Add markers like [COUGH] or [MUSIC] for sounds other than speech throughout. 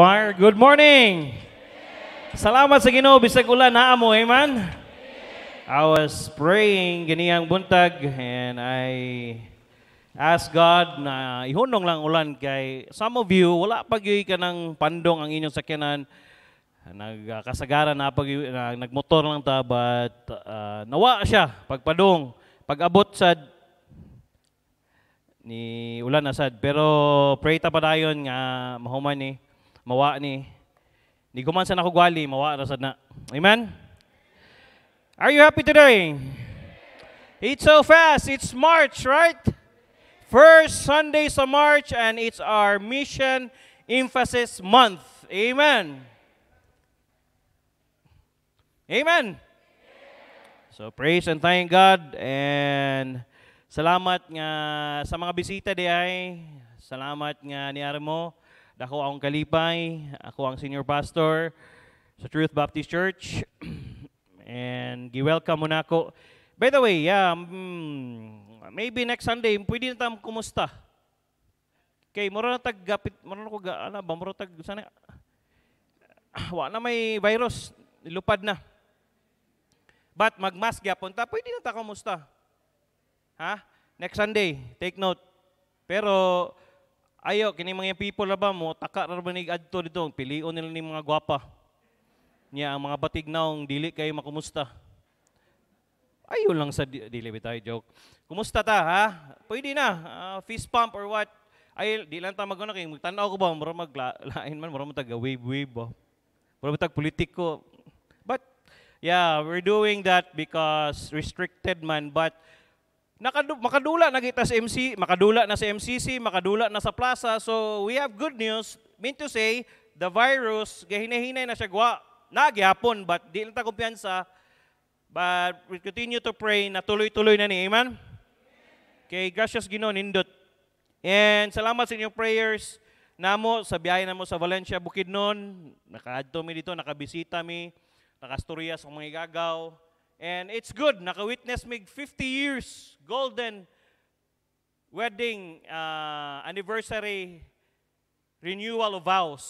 Choir, good morning! Amen. Salamat sa Ginoo bisag ulan na amo, amen? amen. I was praying ganiyang buntag and I asked God na ihunong lang ulan kay some of you wala pagyoy ka ng pandong ang inyong sakyanan nagkasagaran na pag na, nagmotor lang ta but uh, nawa siya pagpadong pagabot sa ni ulan na sad pero pray ta pa dayon nga mahuman ni eh mawa ni ni guman sa nakugwali mawa ra sad na amen are you happy today it's so fast it's march right first sunday sa march and it's our mission emphasis month amen amen so praise and thank god and salamat nga sa mga bisita di ay salamat nga niara mo Dako akong kalipay, ako ang senior pastor sa Truth Baptist Church. [CLEARS THROAT] And gi-welcome mo na ako. By the way, yeah, um, maybe next Sunday, pwede na tayo kumusta. Kay mura na tag gapit, mura na ko ga, ano ba, mura tag, sana, [CLEARS THROAT] wa na may virus, lupad na. But magmask yapon ta, pwede na ta kumusta. Ha? Next Sunday, take note. Pero Ayo, kini mga people na ba mo, taka na ba adto dito, pilion nila ni mga gwapa. Niya, ang mga batig naong, dili kayo makumusta. Ayo lang sa dili bitay joke. Kumusta ta ha? Pwede na, uh, fist pump or what? Ay, di lang ta maguna kay magtan ko ba, mura maglain man, mura taga wave wave ba. Mura tag politiko. But yeah, we're doing that because restricted man, but Nakadu makadula na kita sa MC, makadula na sa MCC, makadula na sa plaza. So we have good news. Mean to say, the virus, gahinahinay na siya gwa. Nagyapon, but di lang ta kumpiyansa. But we continue to pray na tuloy-tuloy na ni. Amen? Okay, gracious Ginoon, nindot. And salamat sa inyong prayers namo sa biyahe namo sa Valencia Bukidnon. Nakaadto mi dito, nakabisita mi, nakastorya sa mga igagaw. And it's good, naka-witness mig 50 years golden wedding uh, anniversary renewal of vows.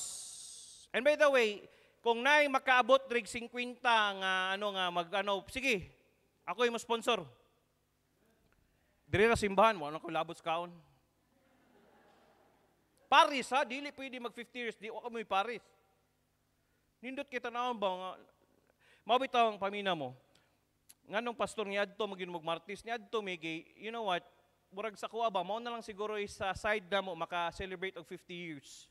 And by the way, kung nay makaabot rig 50 nga ano nga mag ano, sige, ako yung sponsor. Diri ra simbahan mo, ano ko labot sa kaon. Paris ha, dili pwede mag 50 years, di ako kami Paris. Nindot kita naon ba nga, ah, mabitaw ang pamina mo, nganong pastor ni adto magin mog martis ni adto migi you know what murag sa kuha ba mao na lang siguro sa side na mo maka celebrate og 50 years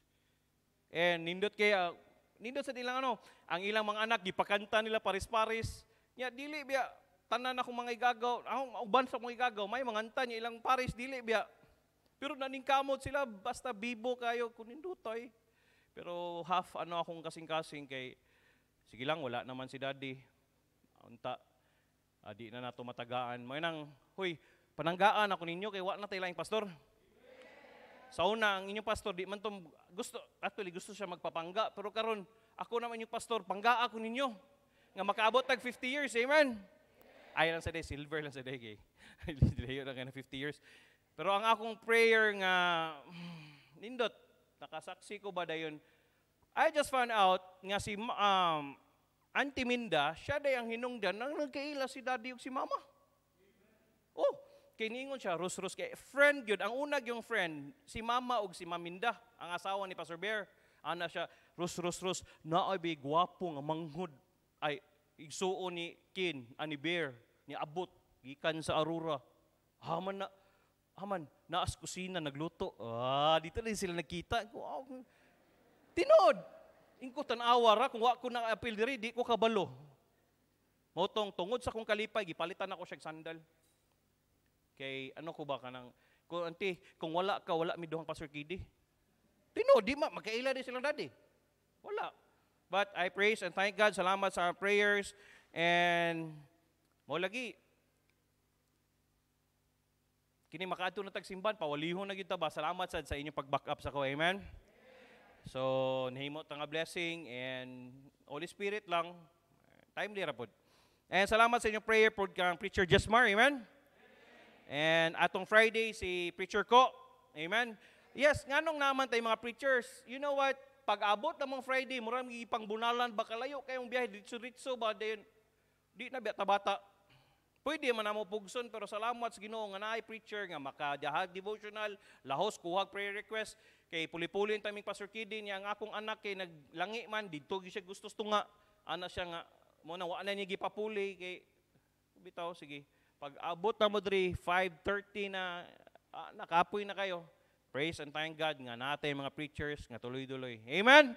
and nindot kay ah, nindot sa ilang ano ang ilang mga anak gipakanta nila paris-paris nya dili biya tanan akong mga igagaw ang uban sa mga igagaw may manganta nya ilang paris dili biya pero naningkamot sila basta bibo kayo kun nindutoy pero half ano akong kasing-kasing kay sige lang wala naman si daddy unta Uh, di na nato matagaan. May nang, huy, pananggaan ako ninyo kay wa na tayo pastor. Sa una, ang inyong pastor, di man tong gusto, actually gusto siya magpapangga, pero karon ako naman yung pastor, pangga ako ninyo. Nga makaabot tag 50 years, amen? Ay lang sa day, silver lang sa day, kay. Dilayo [LAUGHS] lang na 50 years. Pero ang akong prayer nga, nindot, nakasaksi ko ba dayon, I just found out nga si um, Auntie Minda, siya day ang hinungdan nang nagkaila si daddy ug si mama. Oh, kiningon siya, rus-rus kay friend gyud ang unag yung friend si mama ug si Maminda, ang asawa ni Pastor Bear. Ana siya, rus-rus-rus, naay bi gwapo nga manghud ay igsuo ni Kin ani Bear ni abot gikan sa Aurora. Haman na haman naas kusina nagluto. Ah, dito lang sila nakita. Wow. Tinod. Ingko tanawa ra kung wa ko na apil diri di ko kabalo. Motong tungod sa kong kalipay gipalitan ako siya sandal. Kay ano ko ba kanang kung anti kung wala ka wala mi duhang pastor kidi. Tino di ma makaila di silang dadi. Wala. But I praise and thank God. Salamat sa prayers and mo lagi kini makaadto na tag simbahan pawalihon na gyud ta ba salamat sad sa inyong pag-back up sa ko amen So, nahimot nga blessing and Holy Spirit lang, timely rapod. And salamat sa inyong prayer po kang Preacher Jesmar. amen? amen? And atong Friday, si Preacher Ko, amen? Yes, nga nung naman tayo mga preachers, you know what? Pag abot na mong Friday, murang ipang bunalan, baka layo kayong biyahe, ditso-ditso ba, then, di na bata tabata. Pwede man mo pugson pero salamat sa Ginoo nga naay preacher nga makadahag devotional, lahos kuhag prayer request. Kay puli-puli yung taming Pastor Kidi niya, ang akong anak kay naglangi man, dito siya gustos nga, Ana siya nga, mo na wala niya gipapuli. Kay, bitaw, sige. Pag abot na mo diri, 5.30 na, ah, nakapoy na kayo. Praise and thank God nga natin mga preachers nga tuloy-tuloy. Amen?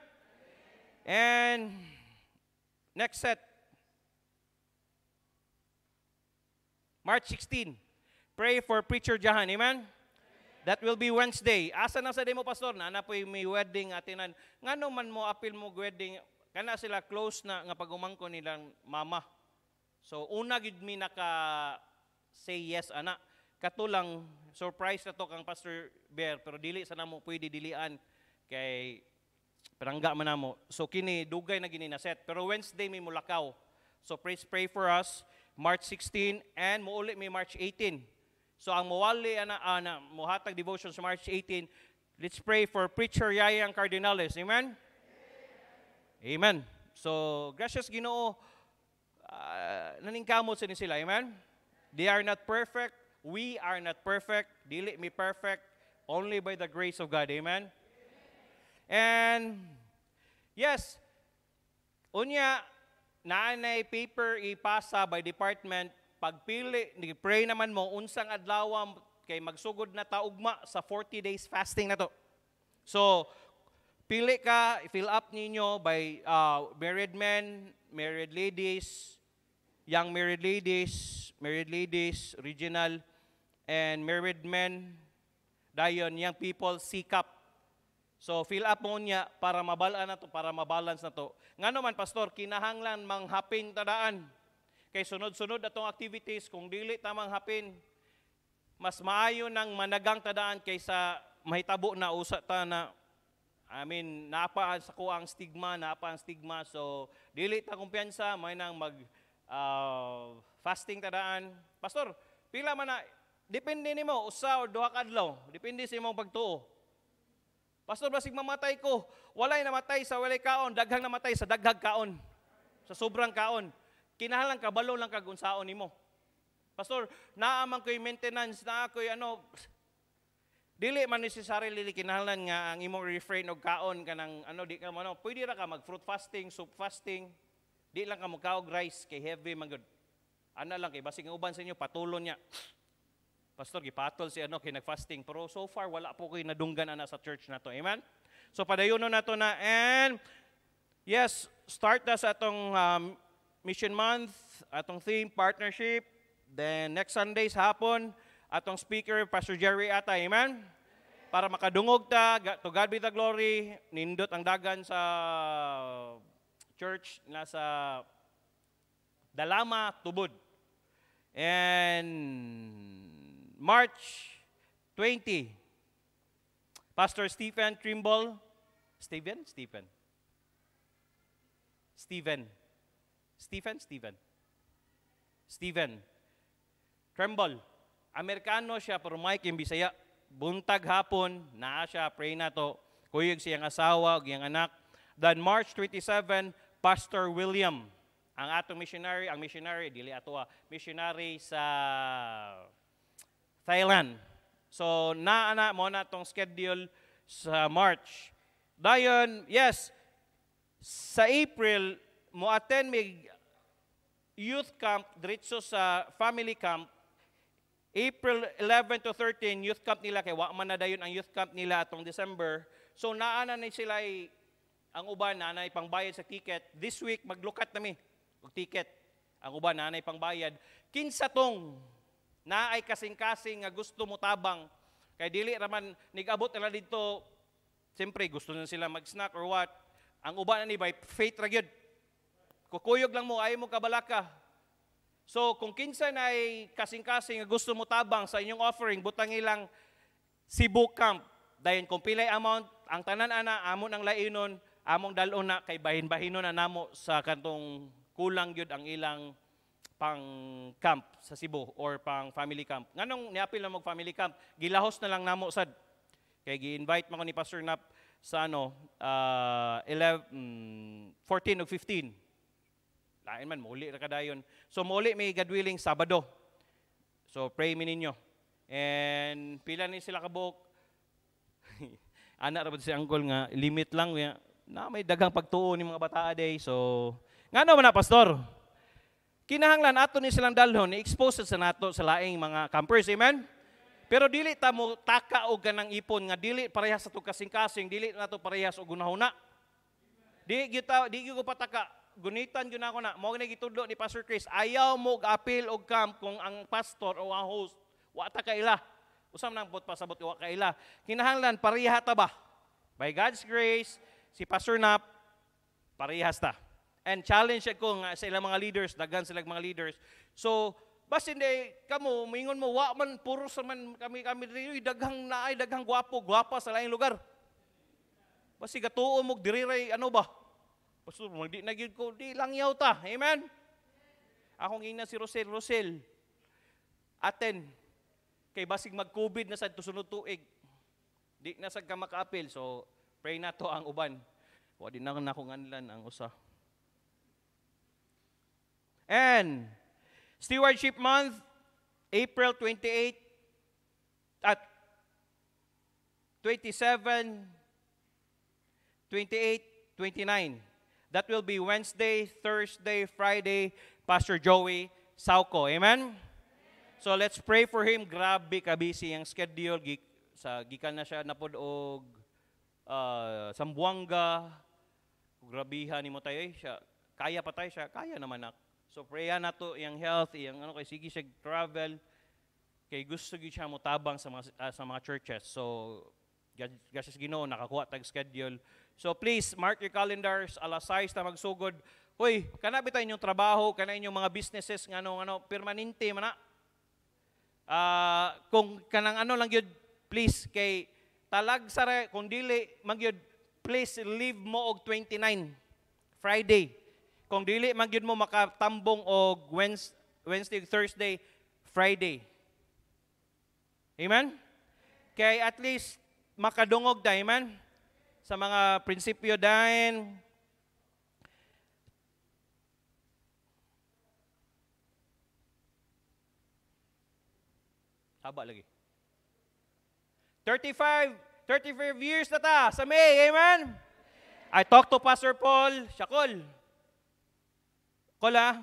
And next set. March 16. Pray for preacher Jahan. Amen? That will be Wednesday. Asa na sa mo, Pastor? Na po may wedding atinan. Nga man mo, apil mo wedding. Kana sila close na nga pagumang nilang mama. So, una gid mi naka say yes, ana. Katulang, surprise na to kang Pastor Bear, pero dili sa namo pwede dilian. Kay, perangga man namo. So, kini, dugay na set Pero Wednesday may mulakaw. So, please pray for us. March 16 and muuli may March 18. So ang Muwali ana, ana Muhatag Devotions March 18, let's pray for Preacher Yayang Cardinales. Amen? Amen. So, gracious Ginoo, uh, naningkamot sini sila. Amen? They are not perfect. We are not perfect. Dili mi perfect. Only by the grace of God. Amen? And, yes, unya, naanay paper ipasa by department pagpili, pray naman mo, unsang adlaw kay magsugod na taugma sa 40 days fasting na to. So, pili ka, fill up ninyo by uh, married men, married ladies, young married ladies, married ladies, regional, and married men, dayon, young people, sikap. So, fill up mo niya para mabalaan na to, para mabalance na to. Nga naman, Pastor, kinahanglan manghaping tadaan Kay sunod-sunod atong activities, kung dili tamang hapin, mas maayo nang managang tadaan kaysa mahitabo na usa ta na I mean, napa sa ko ang stigma, naapa ang stigma. So, dili ta kumpiyansa, may nang mag uh, fasting tadaan. Pastor, pila man na, depende nimo usa o duha ka adlaw, depende sa imong pagtuo. Pastor, basig mamatay ko, walay namatay sa walay kaon, daghang namatay sa daghag kaon, sa sobrang kaon. Kinahanglan kabalo lang kag unsaon nimo. Pastor, naaman ko'y maintenance, naa ko'y ano, dili man necessarily kinahanglan nga ang imong refrain og kaon kanang ano di ka ano, pwede ra ka mag fruit fasting, soup fasting. Di lang ka mo rice kay heavy man gud. Ana lang kay basig ang uban sa inyo patulon niya. Pastor, gipatol si ano kay nag-fasting. pero so far wala po koy nadunggan ana sa church nato. Amen. So padayon na to na and yes, start na sa atong um, Mission Month, atong theme, partnership. Then next Sundays hapon, atong speaker, Pastor Jerry Ata, amen? Para makadungog ta, to God be the glory, nindot ang dagan sa church na sa Dalama, Tubod. And March 20, Pastor Stephen Trimble, Stephen? Stephen. Stephen Stephen, Stephen. Stephen. Tremble. Amerikano siya, pero Mike yung Bisaya. Buntag hapon, naa siya, pray na to. Kuyog siyang asawa, yung anak. Then March 27, Pastor William. Ang atong missionary, ang missionary, dili ato ah, missionary sa Thailand. So, naa na mo na tong schedule sa March. Dayon, yes, sa April, mo attend may youth camp, diretso sa family camp, April 11 to 13, youth camp nila, kay wa man na dayon ang youth camp nila atong December. So naana na sila ay, ang uban na na pangbayad sa ticket. This week, maglukat nami og ticket. Ang uban na na pangbayad. Kinsa tong na ay kasing-kasing nga gusto mo tabang. Kay dili raman nigabot nila dito. Siyempre, gusto na sila mag-snack or what. Ang uban na ni by faith ra Kukuyog lang mo, ay mo kabalaka. So, kung kinsa na ay kasing-kasing gusto mo tabang sa inyong offering, butang ilang Cebu Camp. Dayon kung pilay amount, ang tanan ana, amon ang lainon, among dalon na kay bahin-bahino na namo sa kantong kulang yun ang ilang pang camp sa Cebu or pang family camp. Nganong niapil na mag family camp, gilahos na lang namo sad. Kay gi-invite man ko ni Pastor Nap sa ano uh, 11, 14 o 15 Lain man, muli ra kadayon. So muli may God willing, Sabado. So pray mi ninyo. And pila ni sila kabok. [LAUGHS] Ana ra si Angkol nga limit lang nga na may dagang pagtuo ni mga bata day. So ngano man na pastor? Kinahanglan ato ni silang dalhon i-expose sa nato sa laing mga campers. Amen. Pero dili ta mo taka o ganang ipon nga dili parehas sa kasing-kasing, dili na to parehas og gunahuna. Di gyud di gyud ko pataka gunitan gyud ako na mao ni gitudlo ni Pastor Chris ayaw mo apil og camp kung ang pastor o ang host wa ta ila. usam nang bot pasabot wa ila. kinahanglan pareha ta ba by God's grace si Pastor Nap parehas ta and challenge ko nga sa ilang mga leaders daghan sila mga leaders so bas day kamo mingon mo wa man puro sa man kami kami diri daghang naay daghang gwapo gwapa sa lain lugar. Basi gatuo mo diri ano ba? Pastor, di na gyud ko, di langyaw ta. Amen? Ako Akong ina si Rosel, Rosel, aten, kay basig mag-COVID na sa tusunod tuig. Di na sad ka makaapil. So, pray na to ang uban. Wa di na nako nganlan ang usa. And Stewardship Month, April 28 at 27, 28, 29. That will be Wednesday, Thursday, Friday, Pastor Joey Sauco. Amen? So let's pray for him. Grabe ka busy ang schedule. Gik, sa gikan na siya napod og uh, ah, Sambuanga. Grabihan ni mo tayo eh. Siya, kaya pa tayo siya. Kaya naman nak. So prayan nato iyang health, iyang ano kay sige siya travel kay gusto gyud siya motabang sa mga uh, sa mga churches. So God, Ginoo nakakuha tag schedule So please, mark your calendars, alas 6 na magsugod. Uy, kanabit tayo inyong trabaho, kana inyong mga businesses, nga ano, ano, permanente mana. na. Uh, kung kanang ano lang yun, please, kay talag sara, kung dili, magyod, please leave mo og 29, Friday. Kung dili, magyod mo makatambong og Wednesday, Thursday, Friday. Amen? Kay at least makadungog da, amen? sa mga prinsipyo din. Haba lagi. 35, 35 years na ta sa May, amen? I talked to Pastor Paul, siya call. Call ah,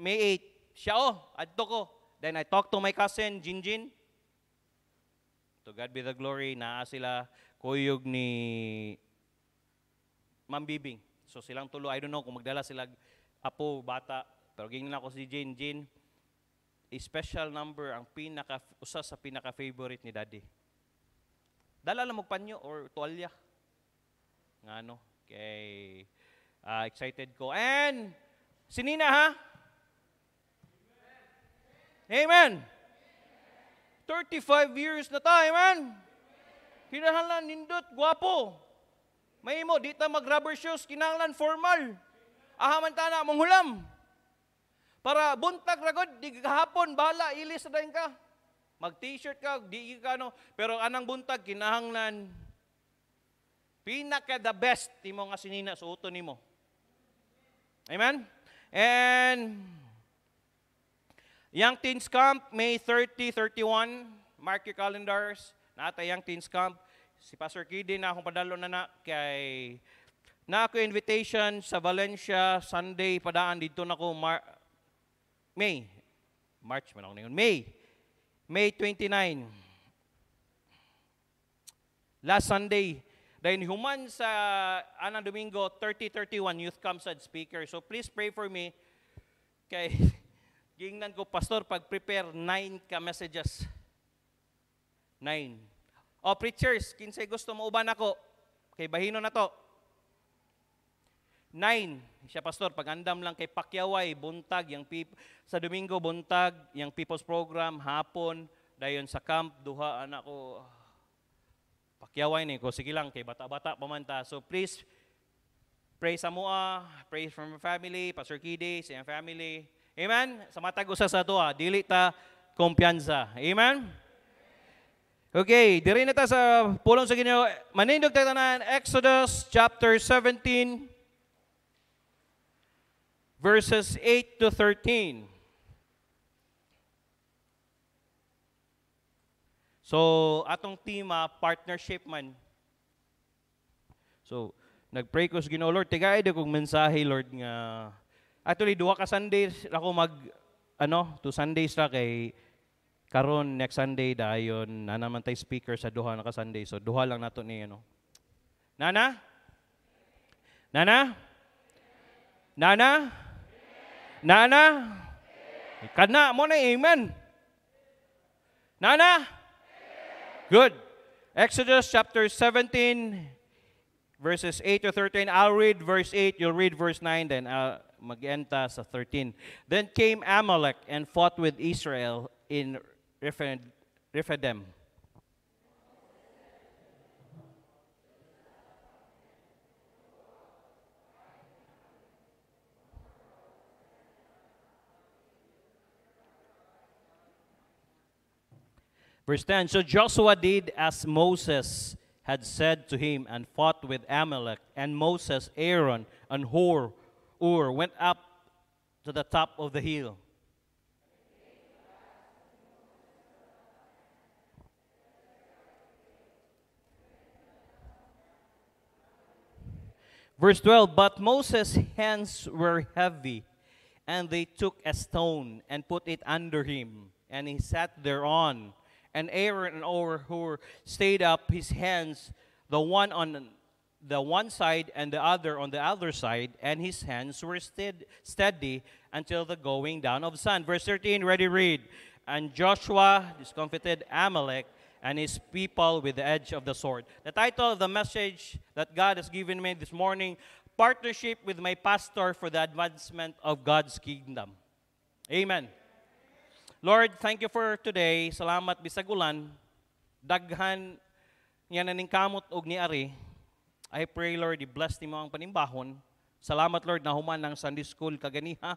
May 8. Siya oh, adto ko. Then I talked to my cousin, Jinjin. To God be the glory, naa sila kuyog ni Ma'am Bibing. So silang tulo, I don't know kung magdala sila apo, bata, pero ganyan ako si Jane. Jane, special number ang pinaka, usa sa pinaka-favorite ni daddy. Dala lang magpanyo or tuwalya. Nga ano, Okay. uh, excited ko. And, sinina ha? Amen. Amen. 35 years na tayo, amen. Kinahanglan nindot, gwapo. Mahimo, di ta mag-rubber shoes, kinahanglan formal. Ahaman ta na, mong hulam. Para buntag ragod, di kahapon, bala, ilis na ka. Mag-t-shirt ka, di ka ano. Pero anang buntag, kinahanglan. Pinaka the best, imo nga sinina, suoto nimo. Amen? And, Young Teens Camp, May 30, 31. Mark your calendars. Nata Young Teens Camp. Si Pastor Kidi na akong padalo na na kay na ako invitation sa Valencia Sunday padaan dito na ko Mar May March man ako ngayon May May 29 Last Sunday Then human sa Anang Domingo 3031 Youth Comsad Speaker. So please pray for me. Kay gingnan [LAUGHS] ko pastor pag prepare nine ka messages. Nine. O oh, preachers, kinsay gusto mo uban ako? Kay bahino na to. Nine, siya pastor, pagandam lang kay Pakyaway, buntag, yung pip- sa Domingo, buntag, yung People's Program, hapon, dayon sa camp, duha, anak ko, Pakyaway ni ko, sige lang, kay bata-bata pamanta. So please, pray sa mua, pray for my family, Pastor Kide, sa family. Amen? Sa matag usa sa to, ah, dili ta kumpiyansa. Amen? Okay, diri na ta sa pulong sa Ginoo. Manindog ta tanan Exodus chapter 17 verses 8 to 13. So, atong tema partnership man. So, nagpray ko sa Ginoo Lord, tigay kog mensahe Lord nga Actually, duha ka Sundays ako mag ano, to Sundays ra kay karon next Sunday dayon na naman tay speaker sa duha na Sunday so duha lang nato ni ano. Nana? Nana? Nana? Nana? Kana mo na amen. Nana? Good. Exodus chapter 17 verses 8 to 13. I'll read verse 8, you'll read verse 9, then I'll magenta sa 13. Then came Amalek and fought with Israel in refer, refer them. Verse 10 So Joshua did as Moses had said to him and fought with Amalek. And Moses, Aaron, and Hor, Ur went up to the top of the hill. Verse 12, But Moses' hands were heavy, and they took a stone and put it under him, and he sat thereon. And Aaron and Or stayed up his hands, the one on the one side and the other on the other side, and his hands were stead, steady until the going down of sun. Verse 13, ready read. And Joshua discomfited Amalek and his people with the edge of the sword. The title of the message that God has given me this morning Partnership with my pastor for the advancement of God's kingdom. Amen. Lord, thank you for today. Salamat bisagulan. Daghan niya na kamot og ni ari. I pray Lord, i-bless nimo ang panimbahon. Salamat Lord na human ang Sunday school kaganiha.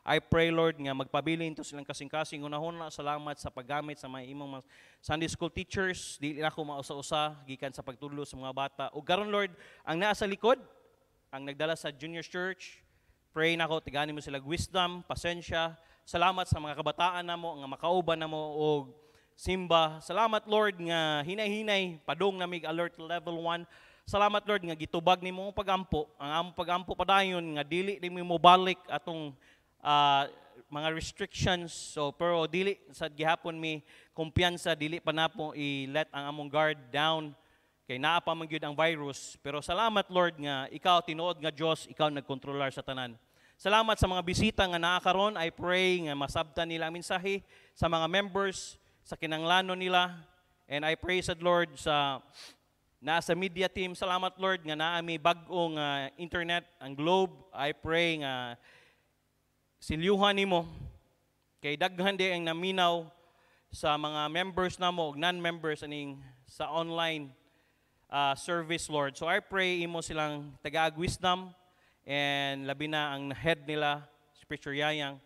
I pray, Lord, nga magpabilin to silang kasing-kasing. Unahon na salamat sa paggamit sa mga imong Sunday school teachers. Dili na ako mausa-usa, gikan sa pagtulo sa mga bata. O garon, Lord, ang naa sa likod, ang nagdala sa junior church, pray na ako, tigani mo sila wisdom, pasensya. Salamat sa mga kabataan na mo, nga makauban na mo, o simba. Salamat, Lord, nga hinay-hinay, padong namig alert level 1. Salamat Lord nga gitubag nimo ang pagampo, ang among pagampo padayon nga dili nimo mo balik atong uh, mga restrictions so pero dili sad gihapon mi kumpiyansa dili pa na po i-let ang among guard down kay naa pa man ang virus pero salamat Lord nga ikaw tinuod nga Dios ikaw nagkontrolar sa tanan salamat sa mga bisita nga naa karon I pray nga masabtan nila ang mensahe sa mga members sa kinanglanon nila and I pray sad Lord sa na sa media team salamat Lord nga naa mi bag ong uh, internet ang Globe I pray nga uh, silyuhan nimo kay daghan di ang naminaw sa mga members namo og non-members aning sa online uh, service Lord. So I pray imo silang tagaag wisdom and labi na ang head nila Preacher Yayang.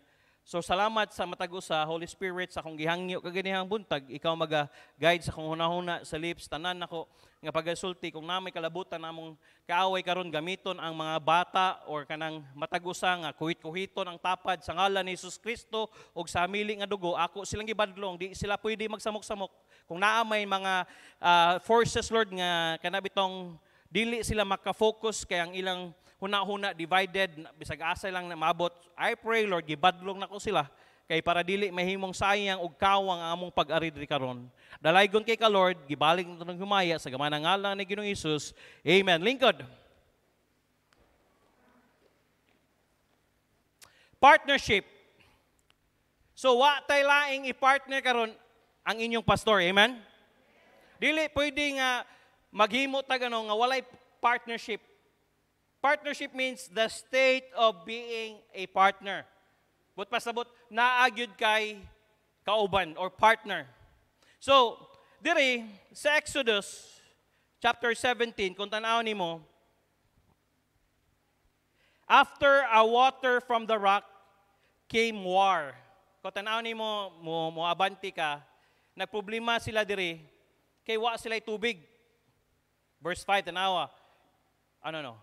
So salamat sa matag usa Holy Spirit sa akong gihangyo kag ganihang buntag ikaw mag guide sa akong hunahuna sa lips tanan nako nga pagasulti kung namay kalabutan namong kaaway karon gamiton ang mga bata or kanang matagusa nga kuhit-kuhiton ang tapad sa ngalan ni Hesus Kristo ug sa mili nga dugo ako silang gibadlong di sila pwede magsamok-samok kung naa may mga uh, forces Lord nga kanabitong dili sila maka-focus kay ang ilang huna-huna divided bisag asa lang na maabot I pray Lord gibadlong nako sila kay para dili mahimong sayang ug kawang ang among pag-ari diri karon. Dalaygon kay ka Lord, gibalik na tanong humaya sa gamana ngalan ni Ginoong Hesus. Amen. Lingkod. Partnership. So wa tay laing i-partner karon ang inyong pastor. Amen. Dili pwede nga maghimo ta gano nga walay partnership. Partnership means the state of being a partner. But pasabot, naagyod kay kauban or partner. So, diri sa Exodus chapter 17, kung tan-aw nimo After a water from the rock came war. Kung tan-aw nimo mo, mo abanti ka, nagproblema sila diri, kay wa sila tubig. Verse 5, tan tanawa. Ano no?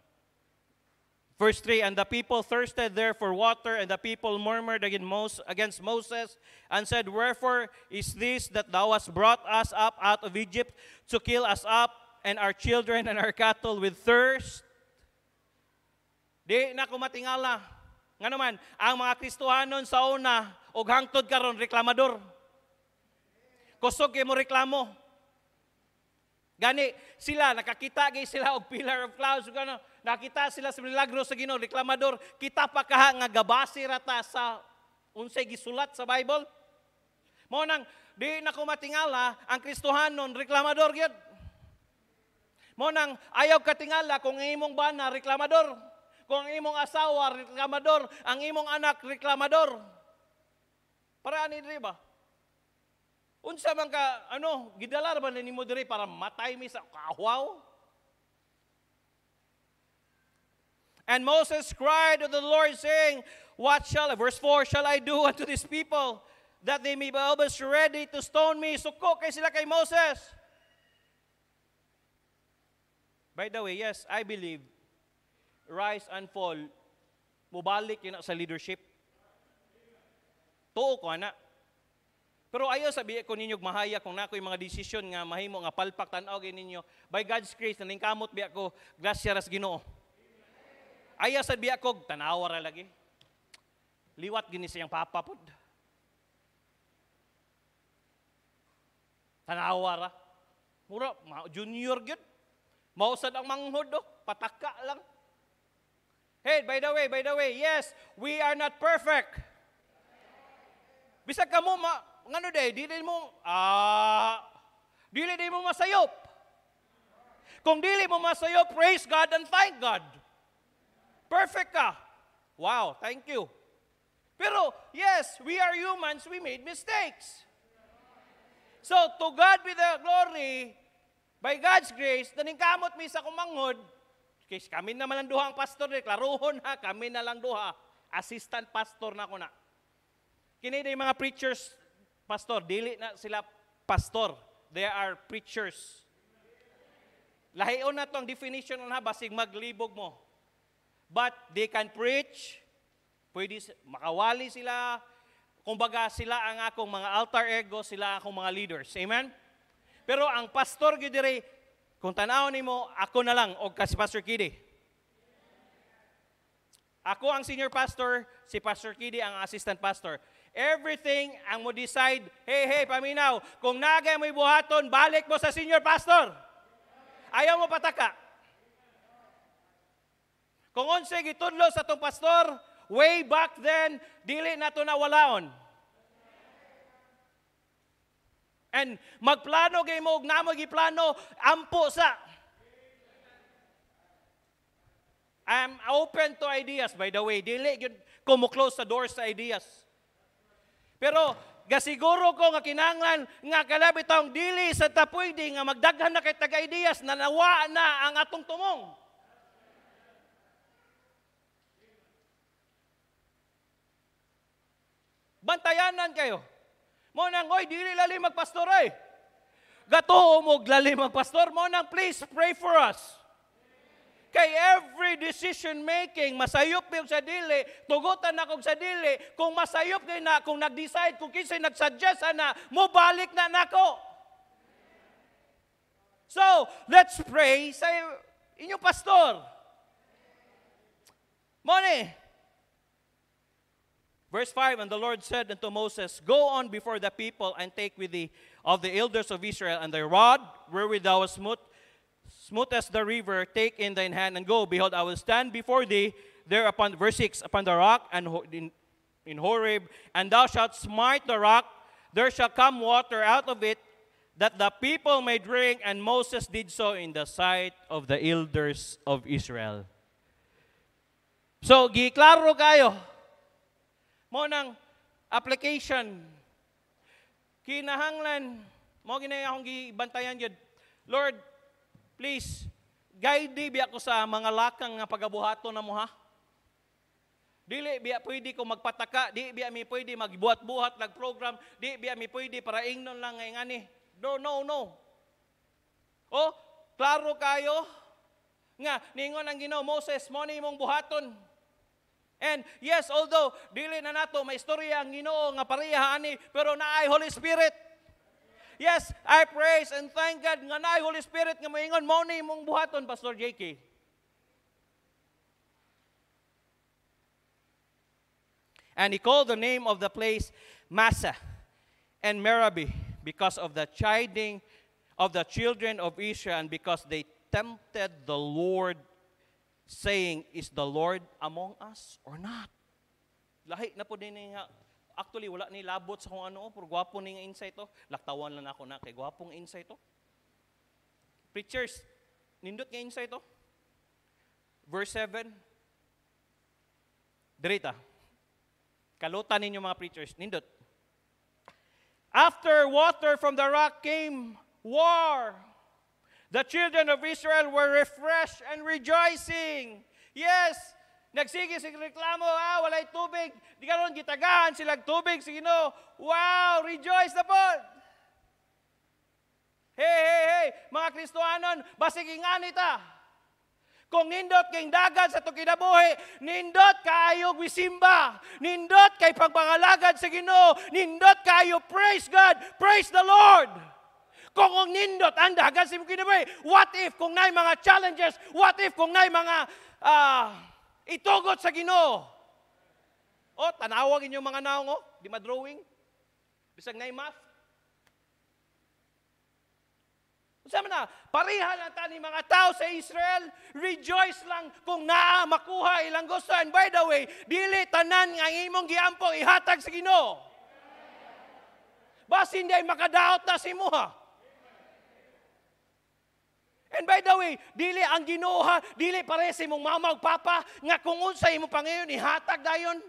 Verse 3, And the people thirsted there for water, and the people murmured against Moses, and said, Wherefore is this that thou hast brought us up out of Egypt to kill us up, and our children and our cattle with thirst? Di na kumatingala. Nga naman, ang mga Kristohanon sa una, og hangtod karon reklamador. Kusog kay mo reklamo. Gani sila nakakita gay sila og pillar of clouds ug nakita ano, sila sa milagro sa Ginoo, reklamador, kita pa kaha nga gabase rata sa unsay gisulat sa Bible. Mo nang di na ko matingala ang Kristohanon reklamador gyud. Mao nang ayaw katingala kung imong bana reklamador, kung imong asawa reklamador, ang imong anak reklamador. Para ani di ba? Unsa man ka ano gidala ba nimo diri para matay mi sa kahuaw? And Moses cried to the Lord saying, What shall I, verse 4, shall I do unto these people that they may be always ready to stone me? Suko kay sila kay Moses. By the way, yes, I believe rise and fall, mubalik yun sa leadership. Tuo ko na. Pero ayo sabi ko ninyo mahaya kung yung mga desisyon nga mahimo nga palpak tan-aw gyud ninyo. By God's grace naningkamot biya ko grasya ras Ginoo. Ayo sa ko tanawa ra lagi. Liwat gini siyang papa pud. Tanawa ra. Mura junior gyud. Mausad ang manghod do, oh, pataka lang. Hey, by the way, by the way, yes, we are not perfect. Bisa kamo ma ngano day, dili mo, ah, dili day mo masayop. Kung dili mo masayop, praise God and thank God. Perfect ka. Wow, thank you. Pero, yes, we are humans, we made mistakes. So, to God be the glory, by God's grace, naningkamot mi sa kumanghod, Kaya kami na ang duha ang pastor, deklaruhon ha, kami na lang duha. Assistant pastor na ko na. Kini mga preachers pastor. Dili na sila pastor. They are preachers. Lahion na tong definition na basig maglibog mo. But they can preach. Pwede makawali sila. Kumbaga sila ang akong mga altar ego, sila akong mga leaders. Amen? Pero ang pastor gyud diri kung tanaw nimo ako na lang og kasi Pastor Kidi. Ako ang senior pastor, si Pastor Kidi ang assistant pastor. Everything ang mo decide, hey, hey, paminaw, kung nagay mo buhaton, balik mo sa senior pastor. Ayaw mo pataka. Kung unsa gitudlo sa tong pastor, way back then, dili na to nawalaon. And magplano kay mo, na mo giplano, ampo sa. I'm open to ideas, by the way. Dili, yun, close sa doors sa ideas. Pero gasiguro ko nga kinanglan nga kalabit ang dili sa tapwede nga magdaghan na kay taga ideas na nawa na ang atong tumong. Bantayanan kayo. Mo nang oy dili lali magpastor ay. Eh. Gatuo mo lali magpastor mo nang please pray for us. Kay every decision making, masayop yung sa dili, tugutan na kog sa dili, kung masayop kay na, kung nag-decide, kung kinsa nag-suggest na, mo balik na nako. So, let's pray sa inyo pastor. Money. Verse 5, And the Lord said unto Moses, Go on before the people, and take with thee of the elders of Israel, and thy rod, wherewith thou hast smote smooth as the river, take in thine hand and go. Behold, I will stand before thee there upon, verse 6, upon the rock and in, in Horeb, and thou shalt smite the rock, there shall come water out of it, that the people may drink. And Moses did so in the sight of the elders of Israel. So, giklaro kayo. Mo application. Kinahanglan. Mo ginaya akong gibantayan yun. Lord, Please, guide di biya ko sa mga lakang nga pagabuhaton na mo ha. Dili biya pwede ko magpataka, di biya mi pwede magbuhat-buhat nag program, di biya mi pwede para ingnon lang ngay ngani. No, no, no. Oh, klaro kayo nga ningon ang Ginoo Moses mo ni imong buhaton. And yes, although dili na nato may istorya ang Ginoo nga pareha ani, pero naay Holy Spirit. Yes, I praise and thank God nga na Holy Spirit nga moingon mo ni imong buhaton Pastor JK. And he called the name of the place Massa and Merabi because of the chiding of the children of Israel and because they tempted the Lord saying, Is the Lord among us or not? Lahi na po din Actually, wala ni labot sa kung ano, oh, pero gwapo ni nga insight to. Oh. Laktawan lang ako na kay gwapong insight to. Oh. Preachers, nindot nga insight to. Verse 7, Direta, kalutan ninyo mga preachers, nindot. After water from the rock came war. The children of Israel were refreshed and rejoicing. Yes, Nagsige sig reklamo, ah, walay tubig. Di karon gitagahan silag tubig sa Ginoo. Wow, rejoice na po. Hey, hey, hey, mga Kristohanon, basig ingani ta. Kung nindot kay dagat sa itong kinabuhi, nindot kaayo wisimba, nindot kay pagpangalagad sa Ginoo, nindot kaayo praise God, praise the Lord. Kung kung nindot ang dagat sa imong kinabuhi, what if kung nay mga challenges, what if kung nay mga uh, Itugot sa Ginoo. O, tanawag inyong mga naong, oh, di madrawing. Bisag na math. Sama na, pariha na tani mga tao sa Israel, rejoice lang kung naa makuha ilang gusto. And by the way, dili tanan nga imong giampo ihatag sa Ginoo. Basin di makadaot na si Muha. And by the way, dili ang Ginoo dili pare sa imong mama ug papa nga kung unsa imo pangayon ihatag dayon.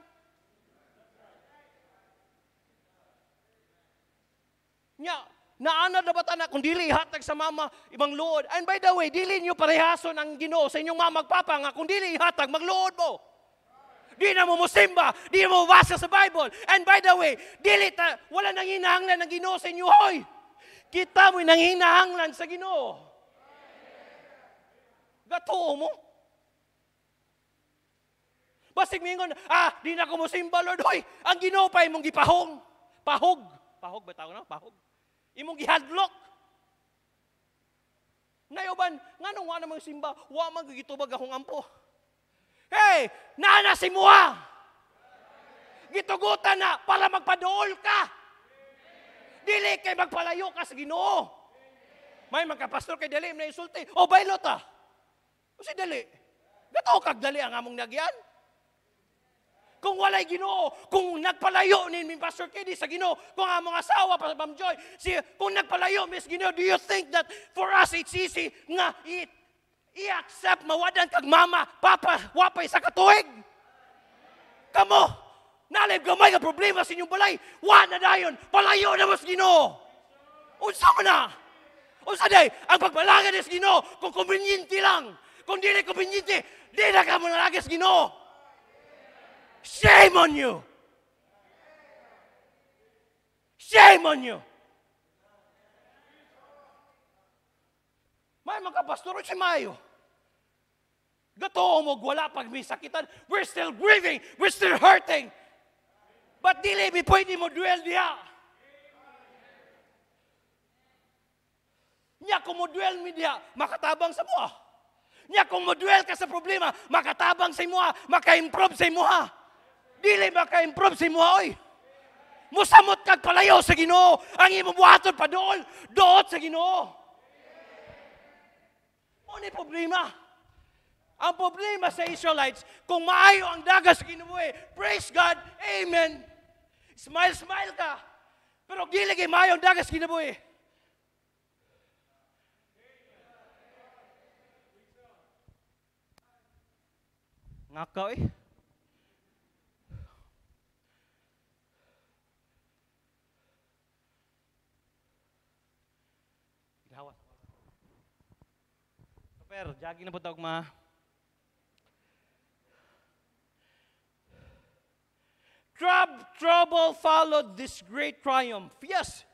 Nya, naana na ba tanak kung dili ihatag sa mama ibang luod. And by the way, dili niyo parehason ang Ginoo sa inyong mama ug papa nga kung dili ihatag magluod mo. Di na mo musimba, di mo basa sa Bible. And by the way, dili ta, wala nang hinahanglan ng Ginoo sa inyo, hoy. Kita mo nang hinahanglan sa Ginoo. Nga mo. Basig mingon, ah, di na ko mo simba, Lord. Hoy, ang ginopay mong gipahong. Pahog. Pahog ba tawag na? Pahog. Imong gihadlok. Nayoban, nga nung wala namang simba, wa man gitubag akong ampo. Hey, nana si Mua! Gitugutan na para magpaduol ka. Dili kay magpalayo ka sa Ginoo. May magkapastor kay dili na insulti. O baylot ah. Kasi dali. Gato kag dali ang among nagyan. Kung walay Ginoo, kung nagpalayo ni min Pastor Kedi sa Ginoo, kung ang mga asawa pa Bam Joy, si kung nagpalayo Miss Ginoo, do you think that for us it's easy nga it i-accept mawadan kag mama, papa, wapay sa katuig? Kamo, nalim gamay nga problema sa inyong balay, wa na dayon, palayo na mas Ginoo. Unsa man na? Unsa day ang pagbalangad is Ginoo kung convenient lang kundi di na kumbinsinti, di na ka manalagis gino. Shame on you! Shame on you! May mga pastoro si Mayo. Gatoo mo, wala pag may sakitan. We're still grieving. We're still hurting. But dili mi pwede mo duel diya. Niya ko mo duel mi dia, makatabang sa mo ah. Nya kung moduel ka sa problema, makatabang sa imuha, maka-improve sa imuha. Dili maka-improve sa imuha, oy. Musamot kag palayo sa Ginoo. Ang imong buhaton pa dool, doot sa Ginoo. Ano problema. Ang problema sa Israelites, kung maayo ang dagas kinubuhi, eh, praise God, amen. Smile, smile ka. Pero dili gay maayo ang dagas kinubuhi. ngọt cõi Ginawa. jagi na po tawag ma. Trouble followed this great triumph. Yes,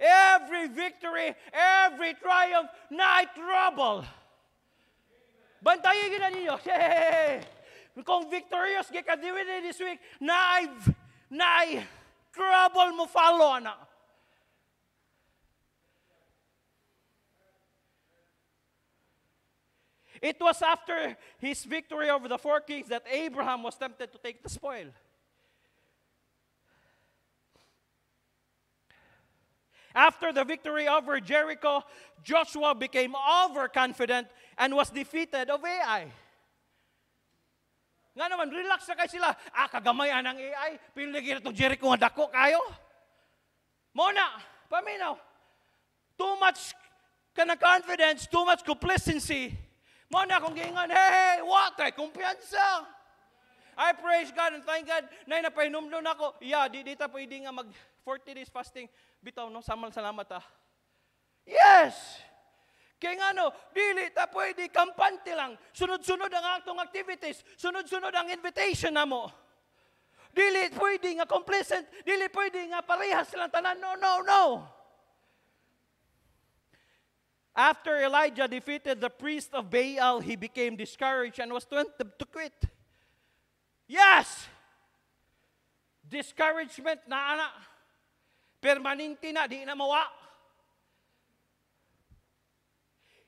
every victory, every triumph, night trouble. Bantayin na ninyo. Yay! Kung victorious gay ka this week, na ay, na mo follow na. It was after his victory over the four kings that Abraham was tempted to take the spoil. After the victory over Jericho, Joshua became overconfident and was defeated of Ai. Nga naman, relax na kay sila. Ah, kagamay ang ah, AI. Pinligir itong Jericho nga dako kayo. Mona, paminaw. Too much ka confidence, too much complacency. Mona, kung gingan, hey, what? Ay, kumpiyansa. I praise God and thank God. Nay, napahinumdun ako. Yeah, di dita pwede nga mag 40 days fasting. Bitaw, no? Samal salamat, ah. Yes! Kaya nga no, dili ta pwede kampante lang. Sunod-sunod ang atong activities, sunod-sunod ang invitation namo. Dili pwede nga complacent, dili pwede nga parehas lang tanan. No, no, no. After Elijah defeated the priest of Baal, he became discouraged and was tempted to quit. Yes! Discouragement na ana. Permanente na, di na mawa.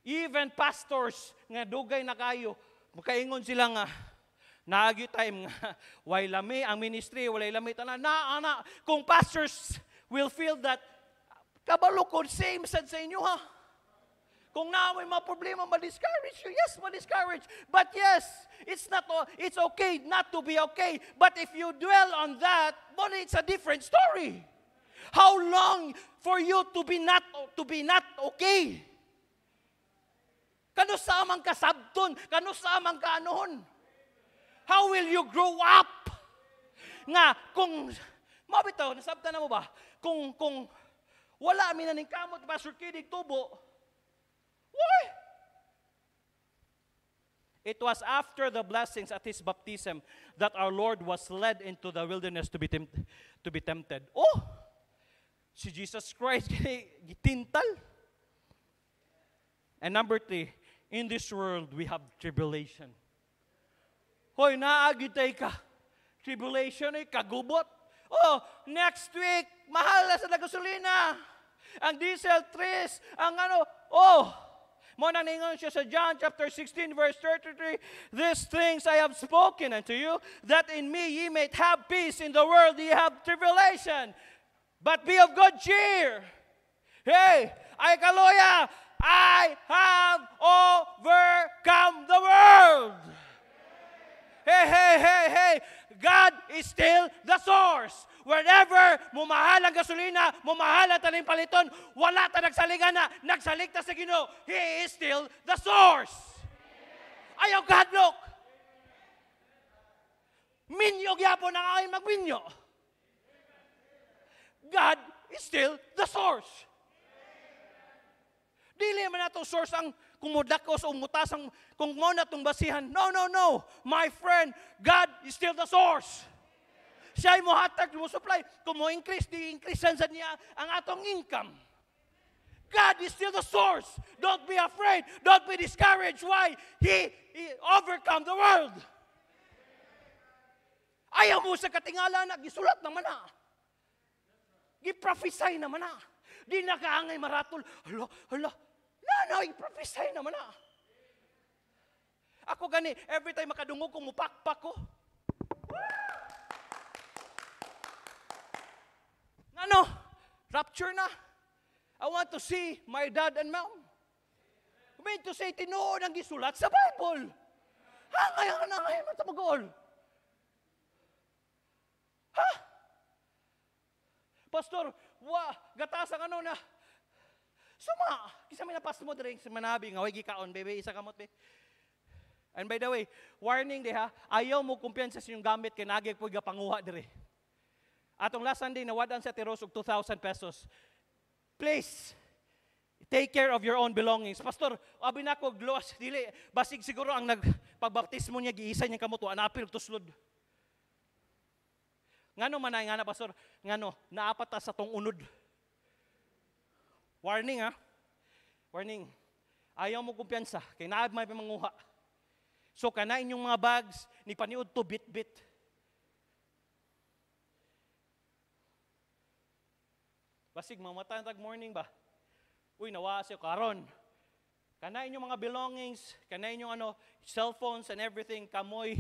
Even pastors nga dugay na kayo, makaingon sila nga, naagi time nga, [LAUGHS] way lami ang ministry, walay lami tanan. Na, ana, kung pastors will feel that, kabalukod, same said sa inyo ha. Kung naaway mga problema, ma-discourage you. Yes, ma-discourage. But yes, it's not it's okay not to be okay. But if you dwell on that, but it's a different story. How long for you to be not to be not okay? Kano sa amang kasabton? Kano sa amang kaanon? How will you grow up? Nga, kung, mabitaw, nasabta na mo ba? Kung, kung, wala amin na ning kamot, Pastor Kidig, tubo, why? It was after the blessings at his baptism that our Lord was led into the wilderness to be, tempt, to be tempted. Oh! Si Jesus Christ, [LAUGHS] gitintal. And number three, In this world, we have tribulation. Hoy, naagitay ka. Tribulation ay eh, kagubot. Oh, next week, mahal na sa gasolina. Ang diesel 3, ang ano, oh, mo na ningon siya sa John chapter 16 verse 33, These things I have spoken unto you, that in me ye may have peace. In the world ye have tribulation, but be of good cheer. Hey, ay kaloya, I have overcome the world. Hey, hey, hey, hey. God is still the source. Wherever mumahal ang gasolina, mumahal ang talimpaliton, wala ta nagsaliga na, nagsaligta sa Gino. He is still the source. Ayaw God kahadlok. Minyo gyapon ang aking magminyo. God is still the source. Dili man ato source ang kumudakos o mutas ang kung mo na tong basihan. No, no, no. My friend, God is still the source. Siya ay muhatag, sumusupply. Kung mo increase, di increase sa niya ang atong income. God is still the source. Don't be afraid. Don't be discouraged. Why? He, he overcome the world. Ayaw mo sa katingala na gisulat naman na. Giprophesy naman na. Di nakaangay maratol. Hala, hala, No, no, i-prophesy naman na. Ah. Ako gani, every time makadungog ko, mupakpak ko. Ano? Rapture na. I want to see my dad and mom. I mean to say, tinuon ang gisulat sa Bible. Ha? Hangay, hangay, hangay, matamagol. Ha? Pastor, wa, gatas ang ano na, Suma, kisa may napas mo diri sa manabi nga way gikaon baby isa kamot be. And by the way, warning di ha, ayaw mo kumpiyansa sa inyong gamit kay nagig po gapanguha diri. Atong last Sunday nawadan sa tiros og 2,000 pesos. Please, Take care of your own belongings. Pastor, abi na ko gloss dili basig siguro ang nagpagbaptismo niya giisa niya kamot wa napil tuslod. Ngano manay, ay ngana pastor, ngano naapata sa tong unod. Warning ha. Ah. Warning. Ayaw mo kumpiyansa. Kay naad may pamanguha. So kanain yung mga bags ni paniud to bit-bit. Basig mamata tag morning ba? Uy, nawa sa karon. Kanain yung mga belongings, kanain yung ano, cellphones and everything, kamoy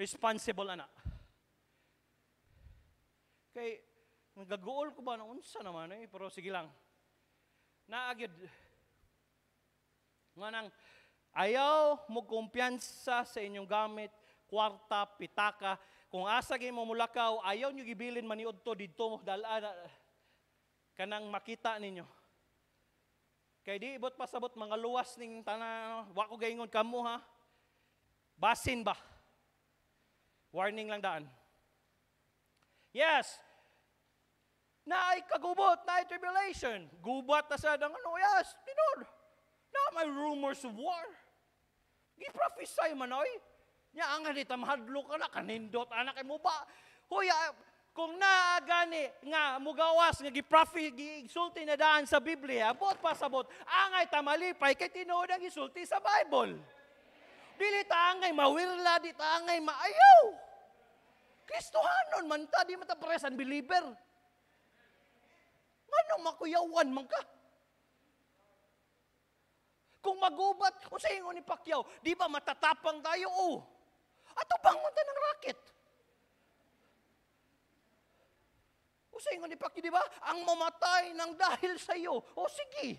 responsible ana. Kay nagaguol ko ba na unsa naman eh, pero sige lang na agyod. Nga nang, ayaw mo kumpiyansa sa inyong gamit, kwarta, pitaka, kung asa gyud mo mulakaw, ayaw nyo gibilin maniudto didto dalada ah, kanang makita ninyo. Kay di ibot pasabot mga luwas ning tanan, ano, wa ko gayngon kamo ha. Basin ba? Warning lang daan. Yes, na ay kagubot, na ay tribulation. Gubat na sa ng ano, yes, Lord. Na may rumors of war. Giprophesy man oy. Nya ang halitam hadlok ana kanindot anak mo ba. Huya, ah, kung naagani nga mugawas nga giprophe giigsulti na daan sa Biblia, bot pasabot angay tamalipay kay tinuod ang gisulti sa Bible. Dili ta angay mawirla, di ta angay maayaw. Kristohanon man ta, di matapresan believer Manong makuyawan man ka? Kung magubat, o sa ingon ni Pacquiao, di ba matatapang tayo? Oh. Ato bangon ta ng racket. O sa ingon ni Pacquiao, di ba? Ang mamatay ng dahil sa iyo. O oh, sige.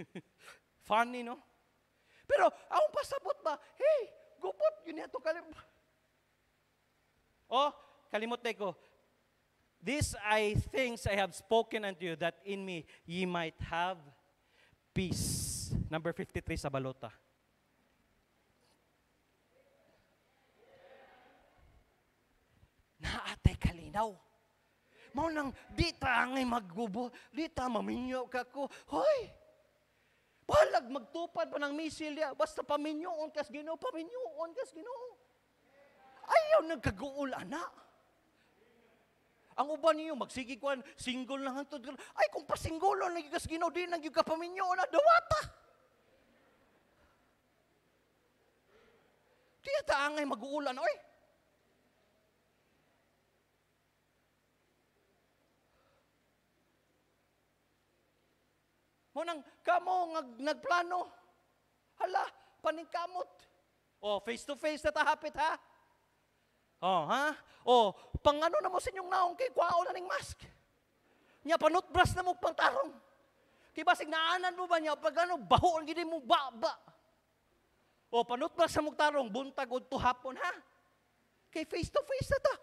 [LAUGHS] Funny, no? Pero, ang pasabot ba? Hey, gubot, yun ito kalimba. Oh, kalimutan ko. This I things I have spoken unto you that in me ye might have peace. Number 53 sa balota. Naatay kalinaw. Mao nang di ta angay maggubo, di ta maminyo ka ko. Hoy! Palag magtupad pa ng misilya, basta paminyoon kas Ginoo, paminyoon kas Ginoo. Ayaw nagkaguol, ana. Ang uban niyo, magsigigwan, single lang ang tudgal. Ay, kung pa pasinggolo, nagigas ginaw din, nagyuga pa paminyo ana, dawata. Tiya taangay angay maguulan oy. Mo nang kamo nag nagplano. Hala, paningkamot. Oh, face to face na tahapit ha. Oh, ha? Oh, pang ano na mo sa inyong naong kay kwao na ning mask. Nya panutbras na mo pantarong. Kay basig naanan mo ba niya pag ano baho ang gid oh, mo ba ba. Oh, panutbras sa mong tarong buntag og hapon ha. Kay face to face na ta.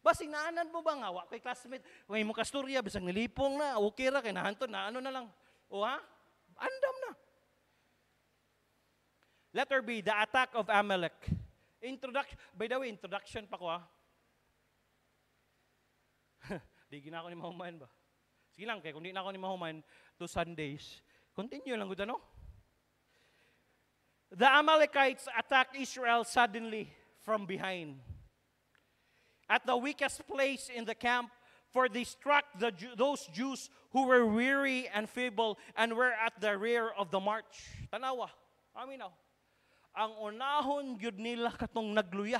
Basig naanan mo ba nga wa kay classmate, may mo kasturya bisag nilipong na, okay ra kay nahanton na ano na lang. O oh, ha? Andam na. Letter B, the attack of Amalek. Introduction, by the way, introduction pa ko ah. [LAUGHS] di gina ako ni mahuman ba? Sige lang, kaya kung di na ako ni mahuman to Sundays, continue lang gud ano? The Amalekites attacked Israel suddenly from behind. At the weakest place in the camp, for they struck the, those Jews who were weary and feeble and were at the rear of the march. Tanawa, amin now. Oh. ang unahon gyud nila katong nagluya.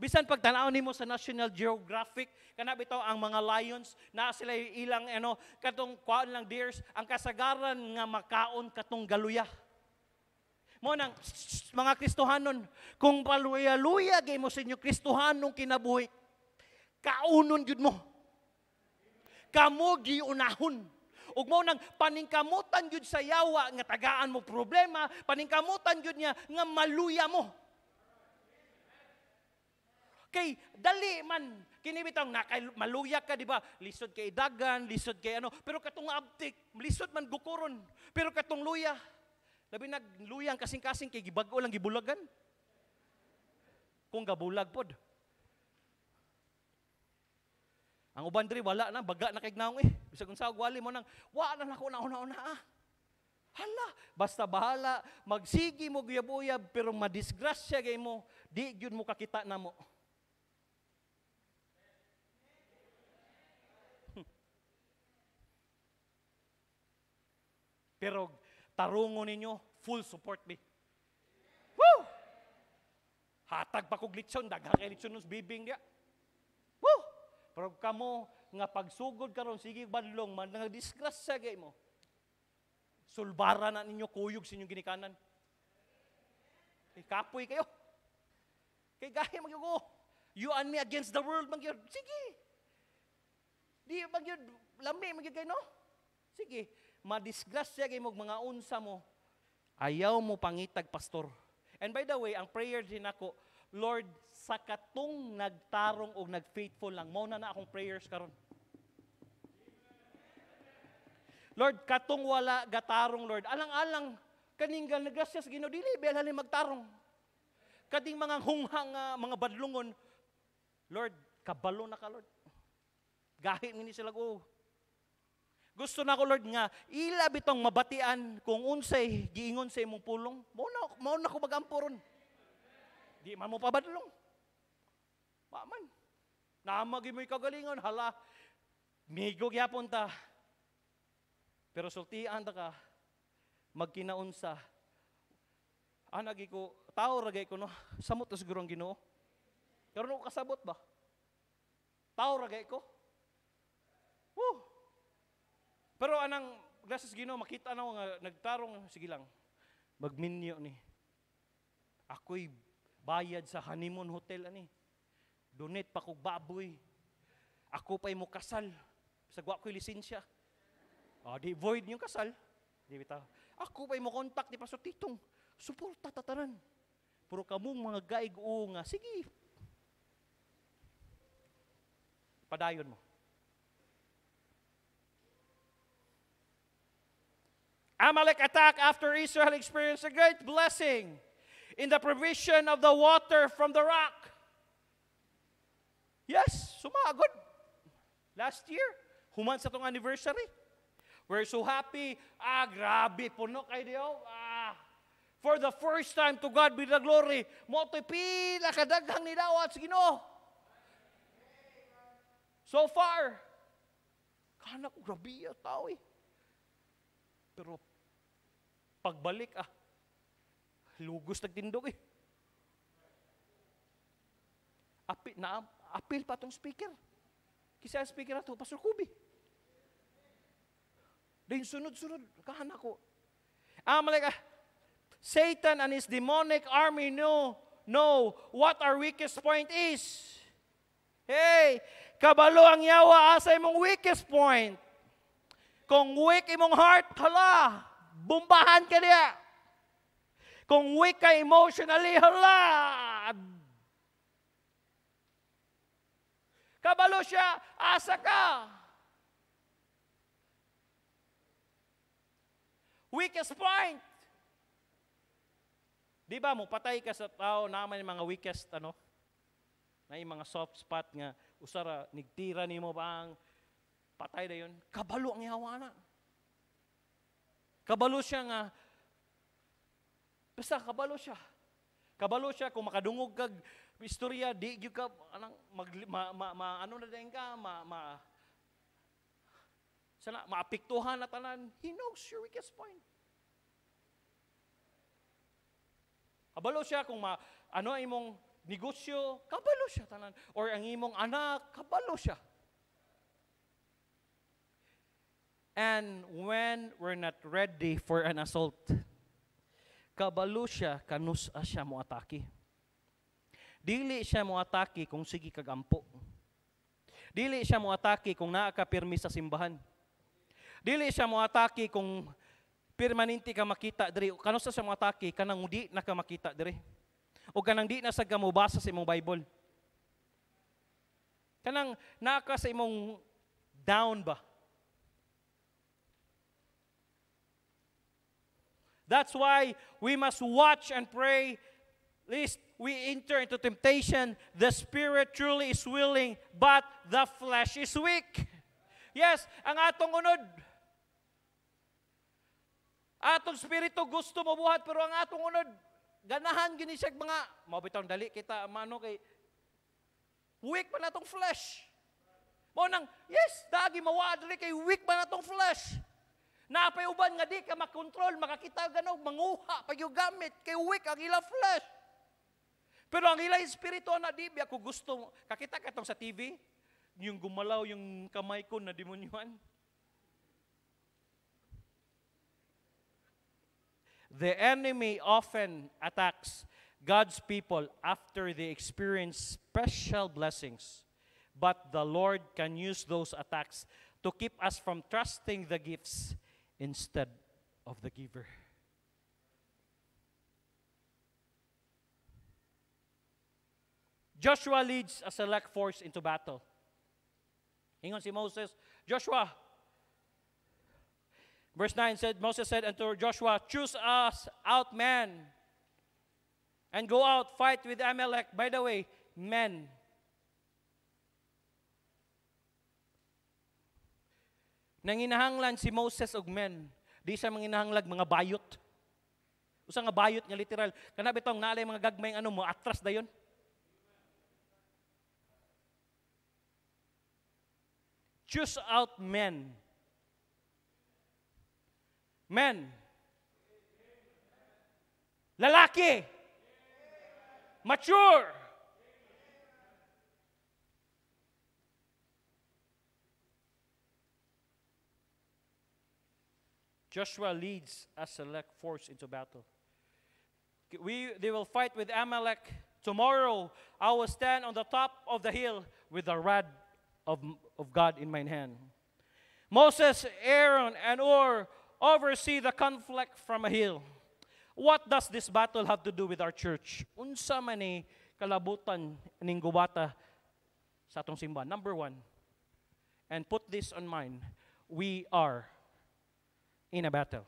Bisan pag pagtanaw nimo sa National Geographic kana bitaw ang mga lions na sila ilang ano katong kuan lang deers ang kasagaran nga makaon katong galuya. Mo nang mga Kristohanon kung paluya-luya gay mo sa inyo Kristohanong kinabuhi kaunon gyud mo. Kamo unahon ug mao nang paningkamutan gyud sa yawa nga tagaan mo problema, paningkamutan gyud niya nga maluya mo. Kay dali man kinibitang nakay maluya ka di ba? Lisod kay dagan, lisod kay ano, pero katong abtik, lisod man gukuron, pero katong luya. Labi nagluyang kasing-kasing kay gibag-o lang gibulagan. Kung gabulag pod. Ang uban diri wala na baga na kay gnaong eh. Bisag unsa wali mo nang wa na nako na una una ah. Hala, basta bahala magsigi mo guyab-uyab pero madisgrasya gay mo, di gyud mo kakita na mo. [LAUGHS] Pero tarungo ninyo, full support me. Woo! Hatag pa ko litsyon, daghang kay litsyon bibing dia. Pero kamo nga pagsugod karon sige badlong man nga disgrasya gay mo. Sulbara na ninyo kuyog sa inyong ginikanan. Kay kapoy kayo. Kay gahi magyugo. Oh, you and me against the world magyud. Sige. Di magyud lami magyud kay no? Sige, madisgrasya kay mo mga unsa mo. Ayaw mo pangitag pastor. And by the way, ang prayer din ako, Lord, sa katong nagtarong o nagfaithful lang. Mauna na akong prayers karon. Lord, katong wala gatarong, Lord. Alang-alang, kaninggal nagrasya sa Ginoo, dili belalim magtarong. Kading mga hunghang, uh, mga badlungon, Lord, kabalo na ka, Lord. Gahit mini sila, oh. Gusto na ko, Lord, nga, ila bitong mabatian kung unsay, giingon sa imong pulong. Mauna, mauna ko magamporon. Di man mo pa pabadlong. Maman, namagi mo'y kagalingan, hala, migo gyapon ta. Pero sultihan ta ka, magkinaunsa. Anagi ko, tao ragay ko, no? Samot na siguro ang ginoo. Pero no, kasabot ba? Tao ragay ko? Woo! Pero anang glasses ginoo, makita na nga nagtarong, sige lang, magminyo ni. Ako'y bayad sa honeymoon hotel ani. Donate pa kog baboy. Ako pa'y mo kasal. Sa Sagwa ko'y lisensya. Oh, di void yung kasal. Di bitaw. Ako pa'y mo contact ni Pastor Titong. Suporta tataran. Puro kamong mga gaig o nga. Sige. Padayon mo. Amalek attack after Israel experienced a great blessing in the provision of the water from the rock. Yes, sumagod. Last year, human sa tong anniversary. We're so happy. Ah, grabe, puno kay Dio. Ah, for the first time to God be the glory. Mo to pila kadaghang ni Ginoo. So far, kanak grabe ya tao eh. Pero pagbalik ah, lugos nagtindog eh. Api na appeal pa tong speaker. Kisa ang speaker ato, Pastor Kubi. Din sunod-sunod, kahan ako. Ah, malika, Satan and his demonic army know, know what our weakest point is. Hey, kabalo ang yawa, asa imong weakest point. Kung weak imong heart, hala, bumbahan ka niya. Kung weak ka emotionally, hala, Kabalo siya, asa ka. Weakest point. Di ba, mo patay ka sa tao naman yung mga weakest, ano, na yung mga soft spot nga, usara, nigtira ni mo bang, patay na yun, kabalo ang ihawana. Kabalo siya nga, basta kabalo siya. Kabalo siya kung makadungog kag istorya, di gyud ka anang mag, ma, ma, ma, ano na din ka, ma, ma, sana, maapektuhan na tanan. He knows your weakest point. Kabalo siya kung ma, ano ang imong negosyo, kabalo siya tanan. Or ang imong anak, kabalo siya. And when we're not ready for an assault, kabalo siya, kanusa siya mo atake. Dili siya mo atake kung sige kagampo. Dili siya mo atake kung naa sa simbahan. Dili siya mo atake kung permanente ka makita diri. Kanusa siya mo atake kanang di na ka makita diri. O kanang di na sa gamubasa sa imong Bible. Kanang naka sa imong down ba? That's why we must watch and pray. Least we enter into temptation. The spirit truly is willing, but the flesh is weak. Yes, ang atong unod. Atong spirito gusto mabuhat pero ang atong unod ganahan gini siya mga mabitong dali kita mano kay weak man atong flesh. Mo nang yes, dagi mawa diri kay weak man atong flesh. Napay uban nga di ka makontrol, makakita ganog, manguha, pag gamit, kay weak ang ilang flesh. Pero ang ila espiritu na dibi ako gusto kakita ka tong sa TV yung gumalaw yung kamay ko na demonyuan. The enemy often attacks God's people after they experience special blessings. But the Lord can use those attacks to keep us from trusting the gifts instead of the giver. Joshua leads a select force into battle. Ingon si Moses, Joshua, verse 9 said, Moses said unto Joshua, Choose us out men and go out, fight with Amalek. By the way, men. Nanginahanglan si Moses og men. Di siya manginahanglag mga bayot. Usa nga bayot nga literal. Kana bitong naalay mga gagmay ano mo atras dayon. choose out men. Men. Lalaki. Mature. Joshua leads a select force into battle. We, they will fight with Amalek. Tomorrow I will stand on the top of the hill with the rod of, of God in my hand. Moses, Aaron, and Ur oversee the conflict from a hill. What does this battle have to do with our church? Unsa man ni kalabutan ning guwata sa atong simbahan? Number one, and put this on mind, we are in a battle.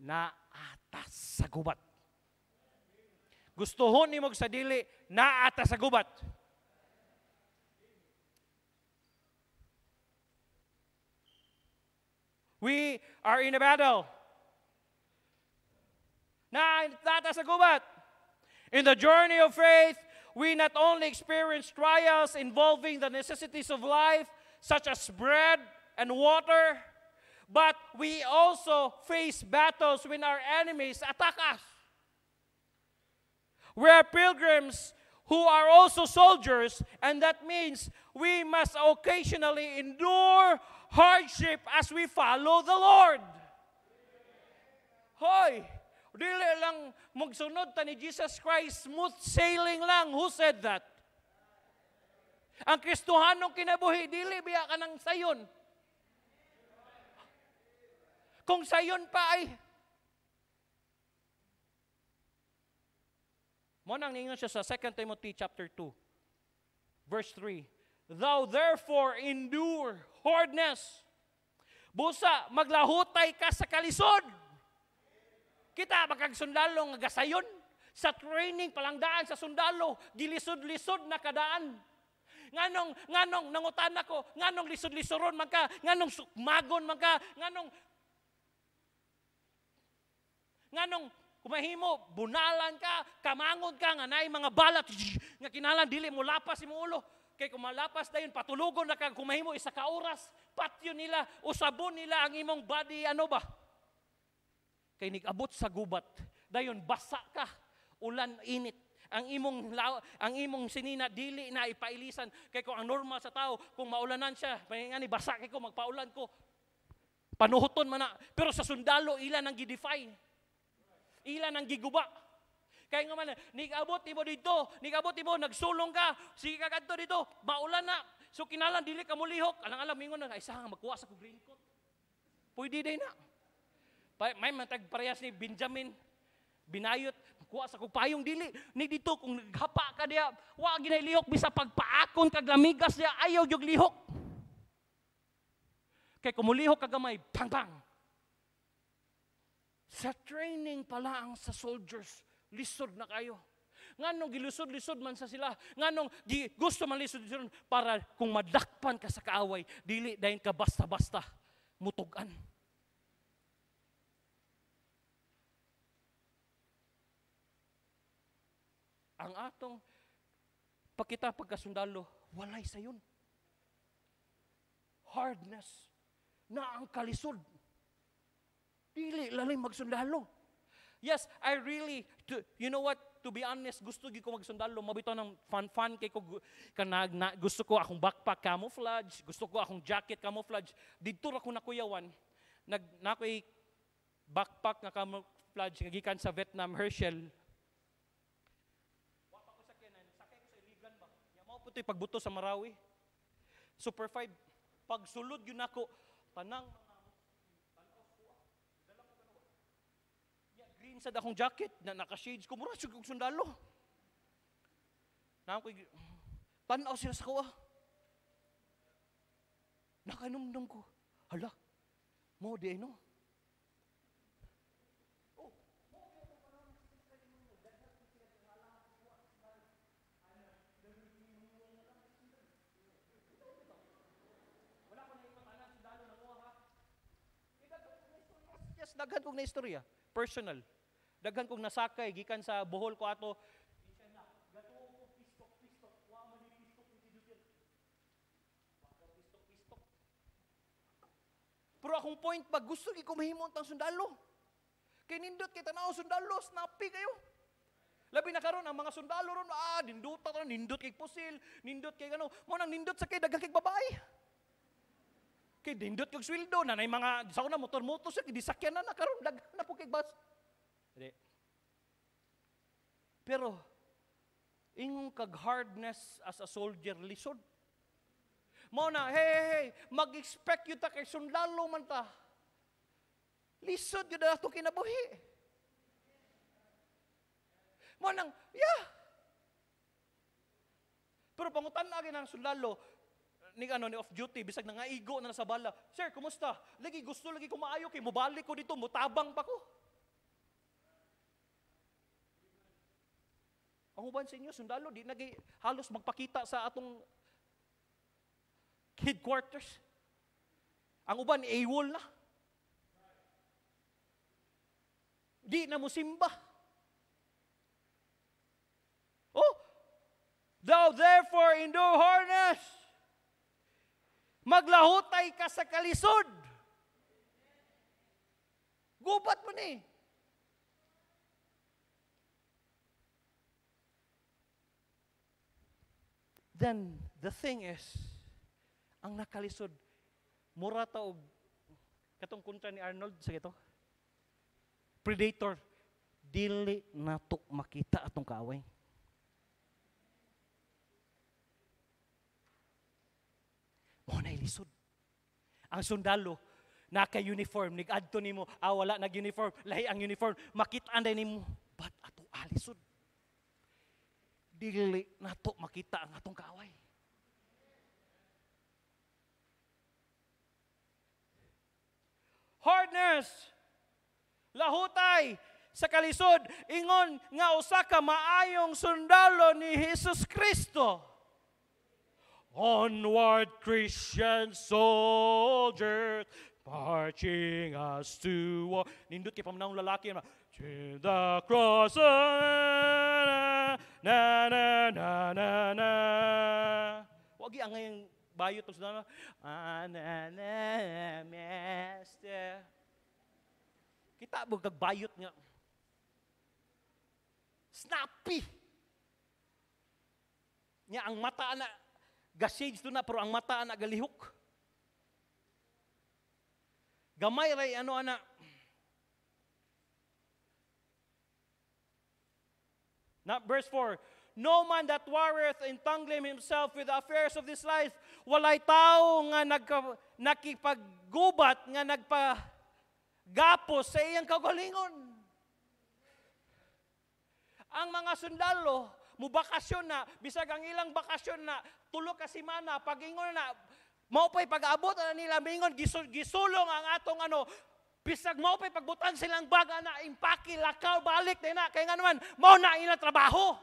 Na atas sa gubat. Gustuhon ni mo sa dili, na atas sa gubat. We are in a battle. Na not as gubat. In the journey of faith, we not only experience trials involving the necessities of life, such as bread and water, but we also face battles when our enemies attack us. We are pilgrims who are also soldiers, and that means we must occasionally endure hardship as we follow the Lord. Hoy, dili lang magsunod ta ni Jesus Christ, smooth sailing lang. Who said that? Ang Kristohanong kinabuhi, dili biya ka ng sayon. Kung sayon pa ay, mo nang ningon siya sa 2 Timothy chapter 2, verse 3, Thou therefore endure hardness. Busa, maglahutay ka sa kalisod. Kita, makagsundalo nga gasayon. Sa training, palangdaan sa sundalo, gilisod-lisod na kadaan. Nganong, nganong, nangutan ako, nganong lisod-lisoron magka, nganong sukmagon magka, nganong, nganong kumahimo, bunalan ka, kamangod ka, nga mga balat, [LAUGHS] nga kinalan, dili mo lapas, imo ulo. Kay kung malapas dayon patulugon na kag kumahimo isa ka oras, patyo nila, usabon nila ang imong body ano ba? Kay nigabot sa gubat, dayon basa ka, ulan init. Ang imong ang imong sinina dili na ipailisan kay kung ang normal sa tao kung maulanan siya, ni basa kay ko magpaulan ko. Panuhoton man na. Pero sa sundalo ila nang gidefine. Ila nang giguba. Kaya nga man, nigabot imo dito, nigabot imo, nagsulong ka, sige ka kadto dito, maulan na. So kinalan, dili ka mulihok. Alang-alang, mingon na, isa nga, magkuha sa kong raincoat. Pwede din na. May matag parehas ni Benjamin, binayot, kuha sa kong payong dili ni dito kung naghapa ka diya wa ginay lihok bisa pagpaakon kag lamigas diya ayaw jug lihok kay kumulihok ka gamay bang bang sa training pala ang sa soldiers lisod na kayo. Nganong gilusod-lisod man sa sila, nganong gi, gusto man lisod sila para kung madakpan ka sa kaaway, dili dayon ka basta-basta mutugan. Ang atong pakita pagkasundalo, walay sa yun. Hardness na ang kalisod. Dili lalay magsundalo. Yes, I really, to, you know what, to be honest, gusto gi ko magsundalo. Mabito ng fan-fan kay ko kanag na, gusto ko akong backpack camouflage, gusto ko akong jacket camouflage. Didto ra ko kuyawan, Nag na nakoy backpack nga camouflage nga gikan sa Vietnam Herschel. Wa pa ko sa kanan, sakay ko sa iligan ba. Ya mao putoy pagbuto sa Marawi. Super 5. Pagsulod yun ako tanang sad akong jacket na naka-shades ko, mura sugod sundalo. Na ko tanaw sila sa kuha. Nakanumdum ko, hala, mo di Yes, daghan kog na istorya, personal. Daghan kong nasakay, gikan sa Bohol ko ato. Pero akong point ba, gusto ko mahimong tang sundalo. Kay nindot kay tanaw sundalo, snappy kayo. Labi na karon ang mga sundalo ron, ah, nindot ta nindot kay pusil, nindot kay ano, mo nang nindot sa kay daghang kay babae. Kay nindot kay sweldo na nay mga sa una motor motor sa kay disakyan na na karon daghan na po kay bus. Hindi. Pero, ingong kag-hardness as a soldier lisod. Mao na, hey, hey, hey, mag-expect yun ta kay sundalo man ta. Lisod yun na itong kinabuhi. Mao nang, yeah. Pero pangutan na ng sundalo, ni ano ni off duty bisag na nga igo na sa bala sir kumusta lagi gusto lagi ko maayo kay mobalik ko dito mutabang pa ko Ang huban sa inyo, sundalo, di nagi halos magpakita sa atong headquarters. Ang uban, AWOL na. Di na mo simba. Oh, thou therefore endure harness. Maglahutay ka sa kalisod. Gubat mo ni. Eh. then, the thing is, ang nakalisod, mura ta og katong kontra ni Arnold sa gito. Predator dili nato makita atong kaaway. Mo na ilisod. Ang sundalo naka-uniform nigadto nimo, ah wala nag-uniform, lahi ang uniform, makita-an nimo, but ato alisod dili nato makita ang atong kaway. Hardness, lahutay sa kalisod, ingon nga usa ka maayong sundalo ni Hesus Kristo. Onward Christian soldiers, marching us to war. Nindot kay pamanang lalaki, to the cross. Na na na na na. Wagi ang ngayong bayot ng sunod. na master. Kita bog bayot nga. Snappy. Nya ang mata na gasage to na pero ang mata na galihok. Gamay ray ano anak Not verse 4, No man that warreth entangling himself with the affairs of this life, walay tao nga nagka, nakipaggubat, nga nagpagapos sa iyang kagalingon. Ang mga sundalo, mubakasyon na, bisag ang ilang bakasyon na, tulo ka semana, pagingon na, maupay pag-abot na nila, mingon, gisulong ang atong ano, Bisag mao pa pagbutan silang baga na impaki lakaw balik na ina kay nga naman mao na ina trabaho.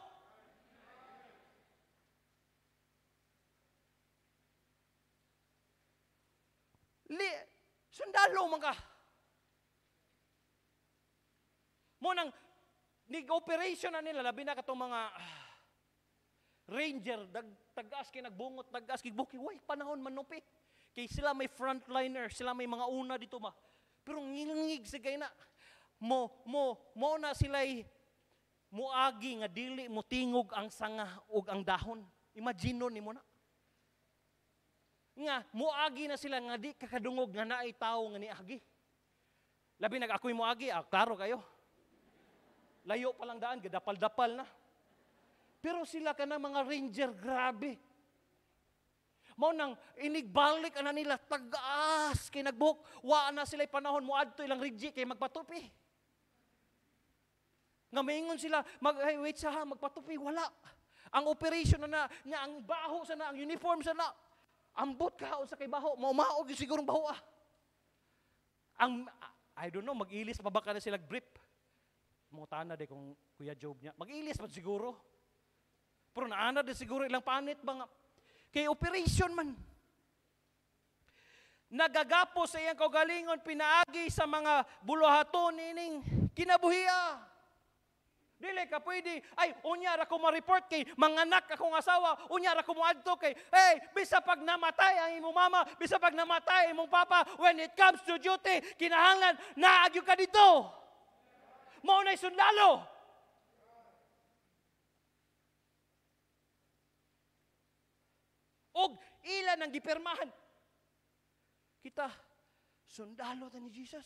Li sundalo man ka. Mo nang ni operation na nila labi na katong mga ah, ranger dag tagas kay nagbungot tagas kay buki way panahon manupi. Kay sila may frontliner, sila may mga una dito ma pero ngilingig sa gayna, mo, mo, mo na sila'y muagi nga dili mo tingog ang sanga ug ang dahon. Imagine nun, mo na. Nga, muagi na sila nga di kakadungog nga naay tao nga niagi. Labi nag ako'y muagi, ah, klaro kayo. Layo pa lang daan, gadapal-dapal na. Pero sila ka na mga ranger, grabe mao nang inigbalik ana nila tagaas kay nagbuk wa na sila panahon mo adto ilang rigi kay magpatupi. Nga maingon sila mag hey, wait sa ha, magpatupi wala. Ang operation na, na ang baho sa na ang uniform sa na ambot ka sa kay baho mao maog sigurong baho ah. Ang I don't know mag-ilis pa ba kana sila grip. Mo tana de kung Kuya Job niya. Mag-ilis pa siguro. Pero naana de siguro ilang panit ba nga Kay operation man. Nagagapo sa iyang kaugalingon, pinaagi sa mga buluhaton ining kinabuhiya. Dili ka pwede, ay, unyara ko ma-report kay manganak akong asawa, unyara ko moadto kay, hey, bisa pag namatay ang imong mama, bisa pag namatay imong papa, when it comes to duty, kinahanglan, naagyo ka dito. Maunay sundalo. og ilan ang gipirmahan. Kita, sundalo ta ni Jesus.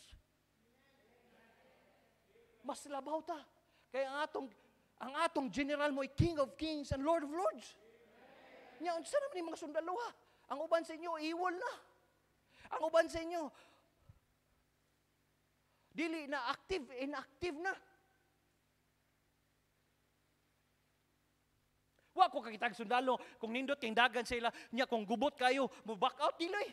Mas labaw ta. Kaya ang atong, ang atong general mo ay King of Kings and Lord of Lords. Nya, unsa naman yung mga sundalo ha? Ang uban sa inyo, iwol na. Ang uban sa inyo, dili na active, inactive na. Wa ko kakitag sundalo kung nindot kay dagan ila, nya kung gubot kayo mo back out diloy.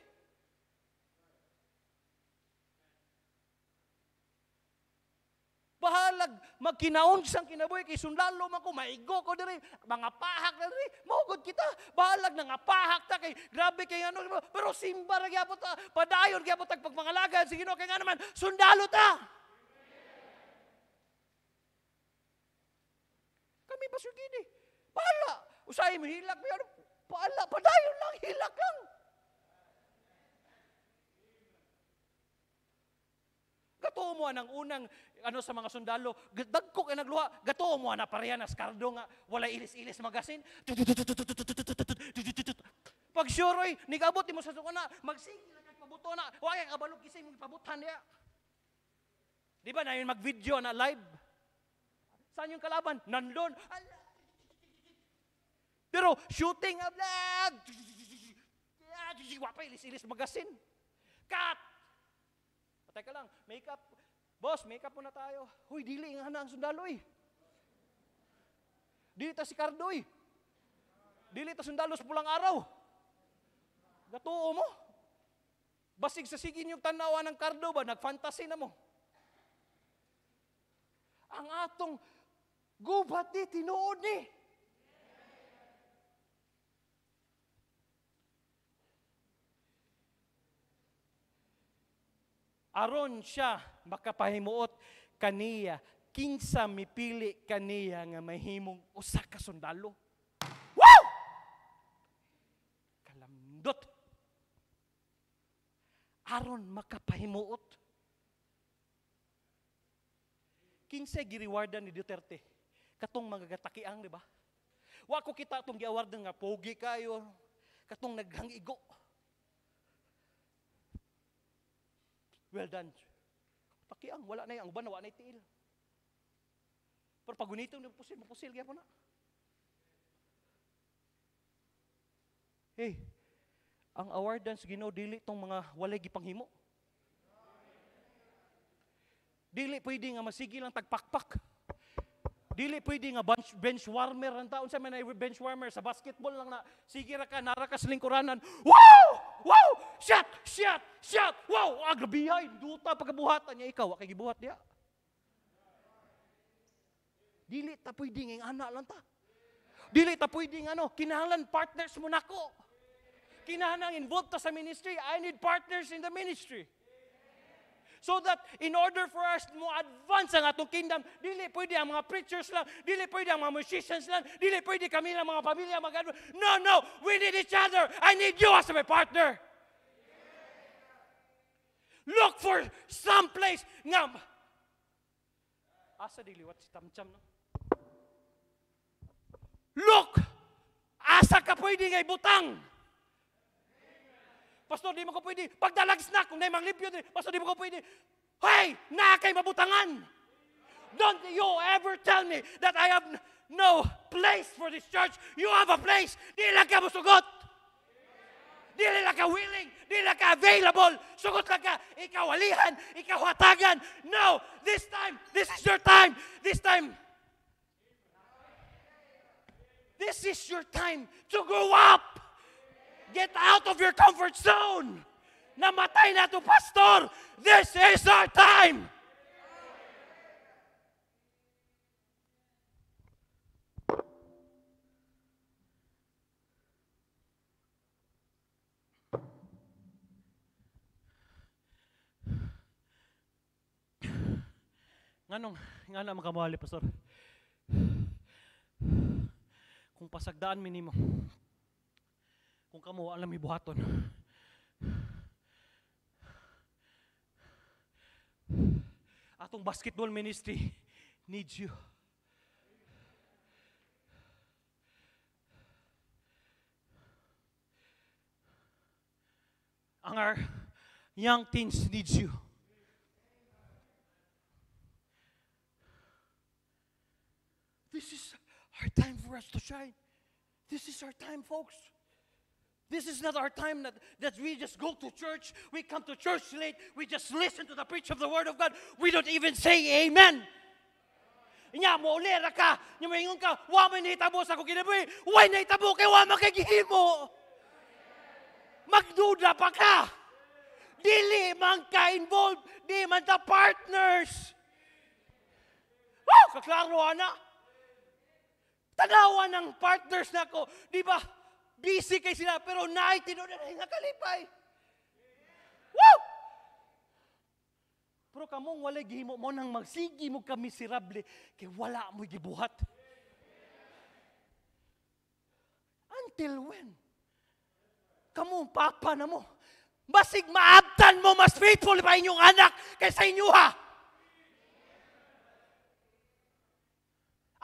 Bahalag magkinaon sang kinabuhi kay sundalo man ko maigo ko diri mga pahak na diri mahugod kita bahalag na nga ta kay grabe kay ano pero simba ra gyapon ta padayon gyapon tag pagmangalagan sige no kay nga naman sundalo ta. kami pasugini. Pala! Usahay mo, hilak mo yan. Pala, padayon lang, hilak lang. Gatuo mo ang unang ano sa mga sundalo, dagkok ay nagluha, gatuo mo na pareha na skardo nga wala ilis-ilis magasin. Pag sure nigabot mo sa sukana, magsigil na pabuto na, Huwag kay kabalog kisay mo ipabutan niya. Di ba na yun mag-video na live? Saan yung kalaban? Nandun. Ala, pero shooting, ah, wapa, ilis-ilis magasin. Cut! Patay ah, ka lang, makeup. Boss, makeup muna tayo. Huy, dili, nga na ang sundalo eh. Dili ta si Cardo eh. Dili ta sundalo sa pulang araw. Gatuo mo. Basig sa sigin yung tanawa ng Cardo ba, nag-fantasy na mo. Ang atong gubat ni, tinuod ni. Eh. aron siya makapahimuot kaniya kinsa mipili kaniya nga mahimong usa ka sundalo. Wow! Kalamdot. Aron makapahimuot. Kinsa giriwardan ni Duterte? Katong mga gatakiang, di ba? Wa ko kita atong giawardan nga pogi kayo. Katong naghangigo. Well done. Takiang, wala na yung ang wala na yung tiil. Pero pag unito, mapusil, mapusil, gaya po na. Hey, ang awardance gino dili tong mga walay gipanghimo. Dili pwede nga masigil ang tagpakpak. Dili pwede nga bench, bench warmer ang taon sa man bench warmer sa basketball lang na sige ra ka narakas ka sa lingkuranan. Wow! wow, shot, shot, shot, wow, agrabihay, duta, pagkabuhatan niya, ikaw, akay gibuhat niya. Dili ta pwedeng ang anak lang ta. Dili ta pwedeng ano, kinahanglan partners mo nako. Kinahanglan involved ta sa ministry. I need partners in the ministry. So that in order for us mo advance ang atong kingdom, dili pwede ang mga preachers lang, dili pwede ang mga musicians lang, dili pwede kami lang mga pamilya mag No, no, we need each other. I need you as my partner. Look for some place nga asa dili wat si tamcham no. Look, asa ka pwede nga ibutang. Pastor, di mo ko pwede. Pagdalags na, kung naimang limpyo, Pastor, di mo ko pwede. Hey, na kay mabutangan. Don't you ever tell me that I have no place for this church. You have a place. Dili ka musugot. Dili lang ka willing. Dili lang ka available. Sugot lang ka. Ikaw alihan. Ikaw hatagan. No. This time, this is your time. This time, This is your time to grow up. Get out of your comfort zone! Namatay na to, Pastor! This is our time! Nganong, nga na makamali, Pastor. Kung pasagdaan minimo, kung kamo alam ibuhaton. Atong basketball ministry needs you. Ang our young teens needs you. This is our time for us to shine. This is our time, folks. This is not our time that, that we just go to church, we come to church late, we just listen to the preach of the Word of God. We don't even say amen. Nya mo ulera ka, nya mo ingon ka, wa man hitabo sa ko kinabuhi, wa na hitabo kay wa makagihimo. Magduda pa ka. Dili man ka involved, di man ta partners. Wow, kaklaro na. Tanawa ng partners na nako, di ba? Busy kay sila, pero naay tinuod na nakalipay. Woo! Pero kamong wala gihimo mo nang magsigi mo ka miserable kay wala mo gibuhat. Until when? Kamong papa na mo. Basig maabtan mo mas faithful pa inyong anak kaysa inyo ha.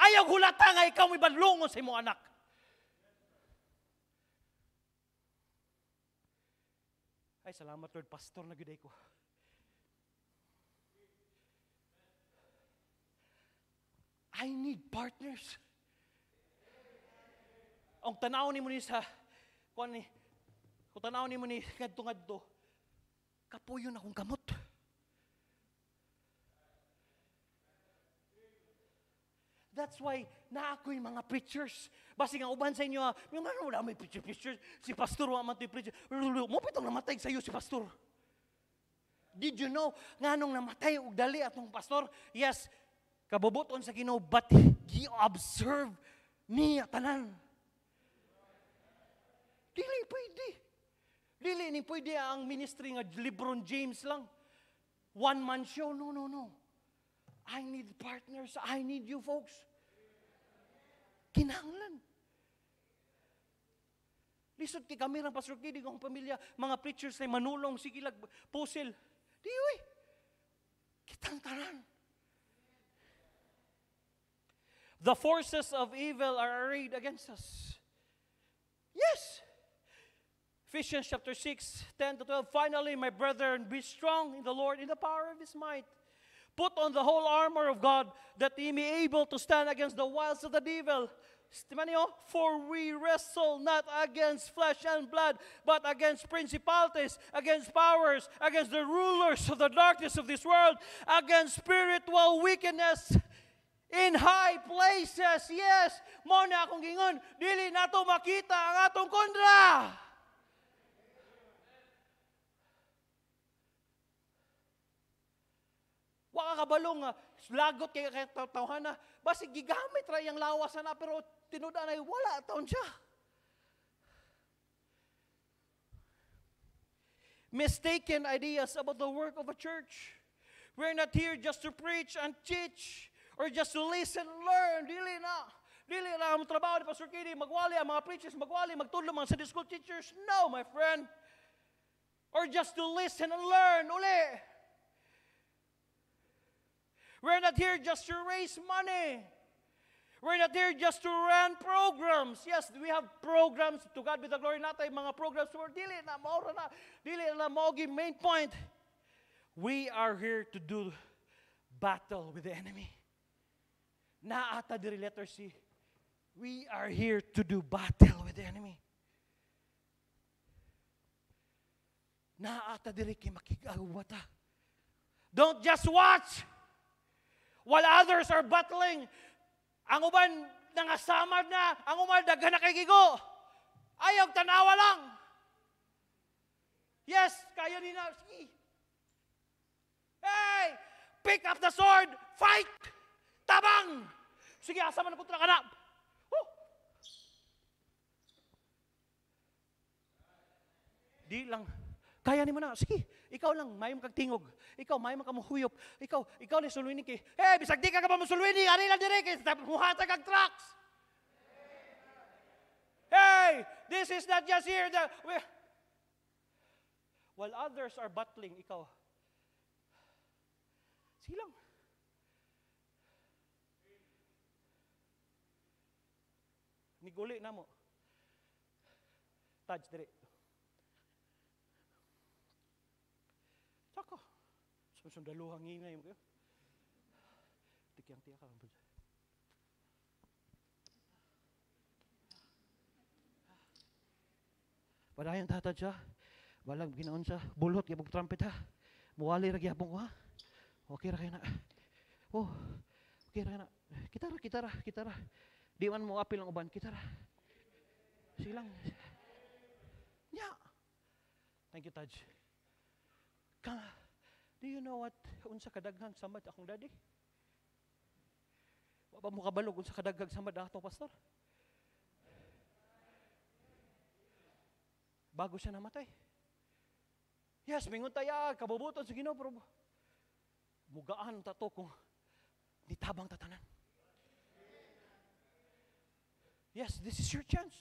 Ayaw hulata nga ikaw may sa imong anak. Ay, salamat Lord, pastor na gyud ko. I need partners. Ang tanaw ni mo ni sa kung ni kung tanaw ni mo ni ngadto ngadto kapuyon akong kamot. That's why na ako'y mga preachers. Basi nga uban sa inyo, ah, may ano wala may preacher preachers, si pastor wa man to preacher. Mo pitong namatay sa iyo si pastor. Did you know nganong namatay og dali atong pastor? Yes, kabubuton sa Ginoo but gi observe niya tanan. Dili pwede. Dili ni pwede ang ministry nga LeBron James lang. One man show. No, no, no. I need partners. I need you folks kinanglan. Lisod kay kami ng Pastor Kidig, ang pamilya, mga preachers ay manulong, sige lag, pusil. Di uy, kitang taran. The forces of evil are arrayed against us. Yes. Ephesians chapter 6, 10 to 12. Finally, my brethren, be strong in the Lord, in the power of his might. Put on the whole armor of God that ye may be able to stand against the wiles of the devil. for we wrestle not against flesh and blood, but against principalities, against powers, against the rulers of the darkness of this world, against spiritual wickedness in high places. Yes, mo na akong gingon, dili nato makita ang atong kundra. Wa ka kabalong ah, lagot kay kay tawhana, ah. basi gigamit ra yang lawasan na ah, pero tinudan wala taon siya. Mistaken ideas about the work of a church. We're not here just to preach and teach or just to listen learn. Dili na. Dili na ang trabaho ni Pastor Kitty. Magwali ang mga preachers, magwali, magtulong mga Sunday school teachers. No, my friend. Or just to listen and learn uli. We're not here just to raise money. We're not here just to run programs. Yes, we have programs. To God be the glory na mga programs. We're dili na, maura na, dili na, maogi, main point. We are here to do battle with the enemy. Na ata diri letter C. We are here to do battle with the enemy. Na ata diri kay makigawata. Don't just watch while others are battling. Ang uban, nangasamad na. Ang uban, daghan na kay Gigo. Ayaw, tanawa lang. Yes, kayo ni Narski. Hey, pick up the sword, fight, tabang. Sige, asa man putra ka na. Di lang, kaya ni mo na. Sige, ikaw lang, may makagtingog. Ikaw, may makamuhuyop. Ikaw, ikaw ni suluini kay, hey, bisag di ka ka ba musuluin ni, ari lang dire, sa muhata kag trucks. Hey, this is not just here. The, we, While others are battling, ikaw, silang. Niguli na mo. Touch dire. Tako. So, so daluhang ingay mo kayo. Tikyang tiyak padahal Padayang tatad siya. Balag ginaon siya. Bulot, yabog trumpet ha. Muwali ra gyapon ha. Okay ra kayo na. Oh. Okay ra er na. Kita ra, kita ra, kita ra. Di man mo apil ang uban, kita ra. Silang. Yeah. Thank you, Taj. Come, do you know what unsa kadaghang samad akong daddy? Wa ba mo kabalog unsa kadaghang samad ato pastor? Bago siya namatay. Yes, mingon taya, ah, kabubuton sa Ginoo pero mugaan ta to kung nitabang tatanan. Yes, this is your chance.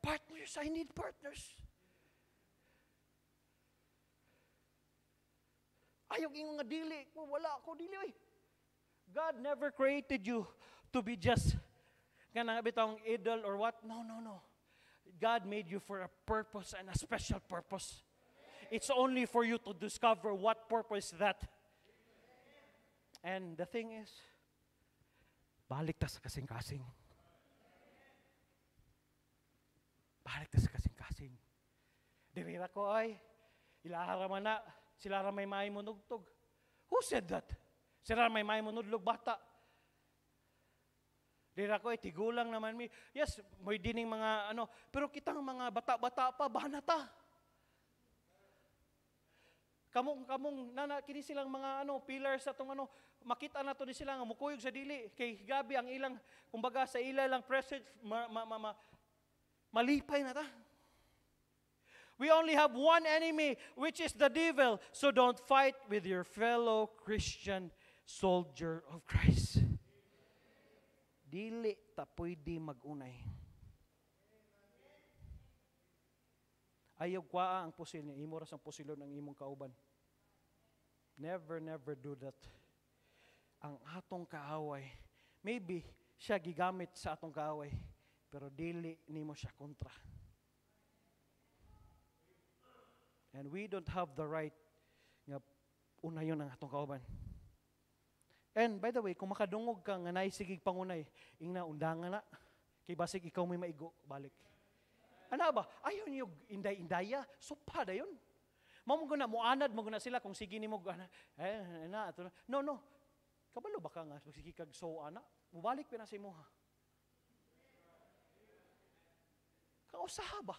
Partners, I need partners. Ayaw yung nga dili. Wala ako dili. Oy. God never created you to be just kanang bitong idol or what. No, no, no. God made you for a purpose and a special purpose. It's only for you to discover what purpose that. And the thing is, balik ta sa kasing-kasing. Balik ta sa kasing-kasing. Dirira ko ay, ilahara na, sila ra may may munugtog. Who said that? Sila ra may may munudlog bata. Dira ko, eh, tigulang naman mi. Yes, may dining mga ano, pero kitang mga bata-bata pa, ta. Kamong, kamong, nana, kini silang mga ano, pillars sa itong ano, makita na to ni sila nga mukuyog sa dili. Kay gabi ang ilang, kumbaga sa ila lang present, ma, ma, ma, ma, malipay na ta. We only have one enemy, which is the devil. So don't fight with your fellow Christian soldier of Christ. Dili ta pwede magunay. Ayaw kwa ang pusil niya. Imoras ang pusilo ng imong kauban. Never, never do that. Ang atong kaaway, maybe siya gigamit sa atong kaaway, pero dili nimo siya kontra. And we don't have the right nga una yon ang atong kauban. And by the way, kung makadungog ka nga naisigig pangunay, ing na undangan na, kay basig ikaw may maigo, balik. Ana ba? Ayon yung inday-indaya, supa da yun. Mamugo na, muanad mo na sila kung sige ni mo, ana, eh, na, ato na. No, no. Kabalo ba ka nga, sige kag so, ana, mubalik pa na si mo ha. Kausaha ba?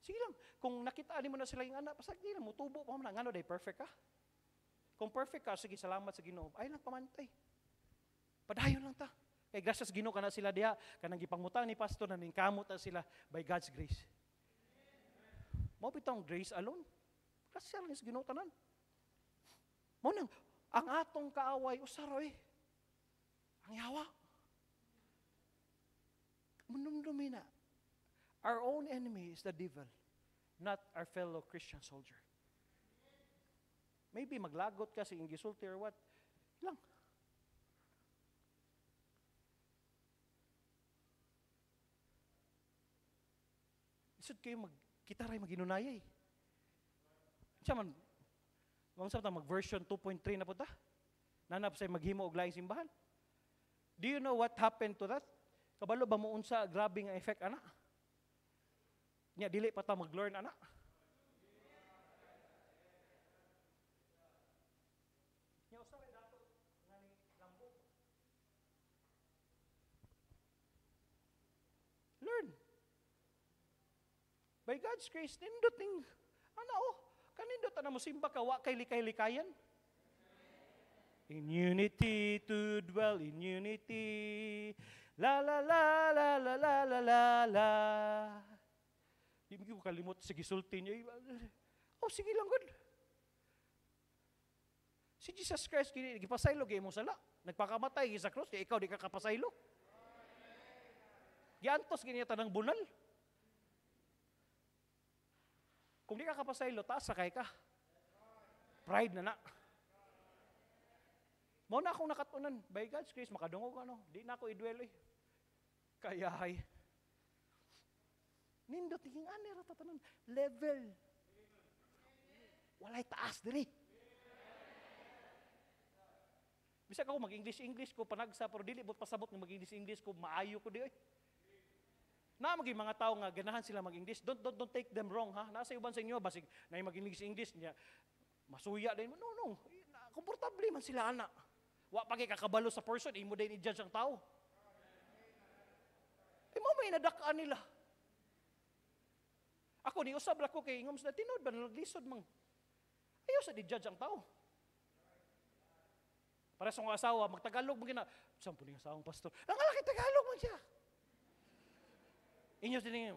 Sige lang, kung nakita nakitaan mo na sila yung anak, pasag nila, mutubo pa man. Ano, day perfect ka? Kung perfect ka, sige, salamat sa ginoo. Ay lang, pamantay. Padayon lang ta. Kay gracias ginoo ka na sila diha, kanang gipangutang ni pastor na ningkamot na sila by God's grace. Mao bitong grace alone. Gracias lang ginoo tanan. Mao nang ang atong kaaway usaroy. Eh. Ang yawa. Munumdumi na Our own enemy is the devil, not our fellow Christian soldier. Maybe maglagot ka sa ingisulti or what. Lang. Isod kayo magkita kita rin maginunaya eh. Siya man, mga sabta, mag-version 2.3 na po ta. Nanap sa maghimo og laing simbahan. Do you know what happened to that? Kabalo ba mo unsa grabe nga effect ana? Nya dili pa ta mag-learn ana. Nya usa dato nga ni lambok. Learn. By God's grace, nindot ning ana oh, kanindot ana mo simba ka wa kay likay-likayan. In unity to dwell, in unity. La la la la la la la la la. Di mo kalimot, sige sulti niya. Oh, sige lang good. Si Jesus Christ, kini, gipasaylo, gaya mo sala. Nagpakamatay, sa cross, kaya ikaw di ka kapasaylo. Giantos, gini tanang bunal. Kung di ka kapasaylo, taas sakay ka. Pride na na. Mao na akong nakatunan. By God's grace, makadungog ano. Di na ako idwelo eh. Kaya ay, nindot hingan nila tatanan level walay taas diri bisa ako mag-English-English ko panagsa pero dili bot pasabot nga mag-English-English ko maayo ko di oy. Na magi mga tao nga ganahan sila mag-English. Don't, don't, don't take them wrong ha. Nasa uban sa inyo basig na mag-English-English niya masuya din. No, no. Komportable man sila ana. Wa pa kakabalo sa person imo din i-judge ang tao. Imo may nadak-an nila. Ako ni usab lako kay ingom sa tinod ba naglisod mang. Ayo sa di-judge ang tao. Para sa mga asawa, magtagalog mo gina. sa puning niya asawang pastor? Ang alaki Tagalog mo siya. Inyo din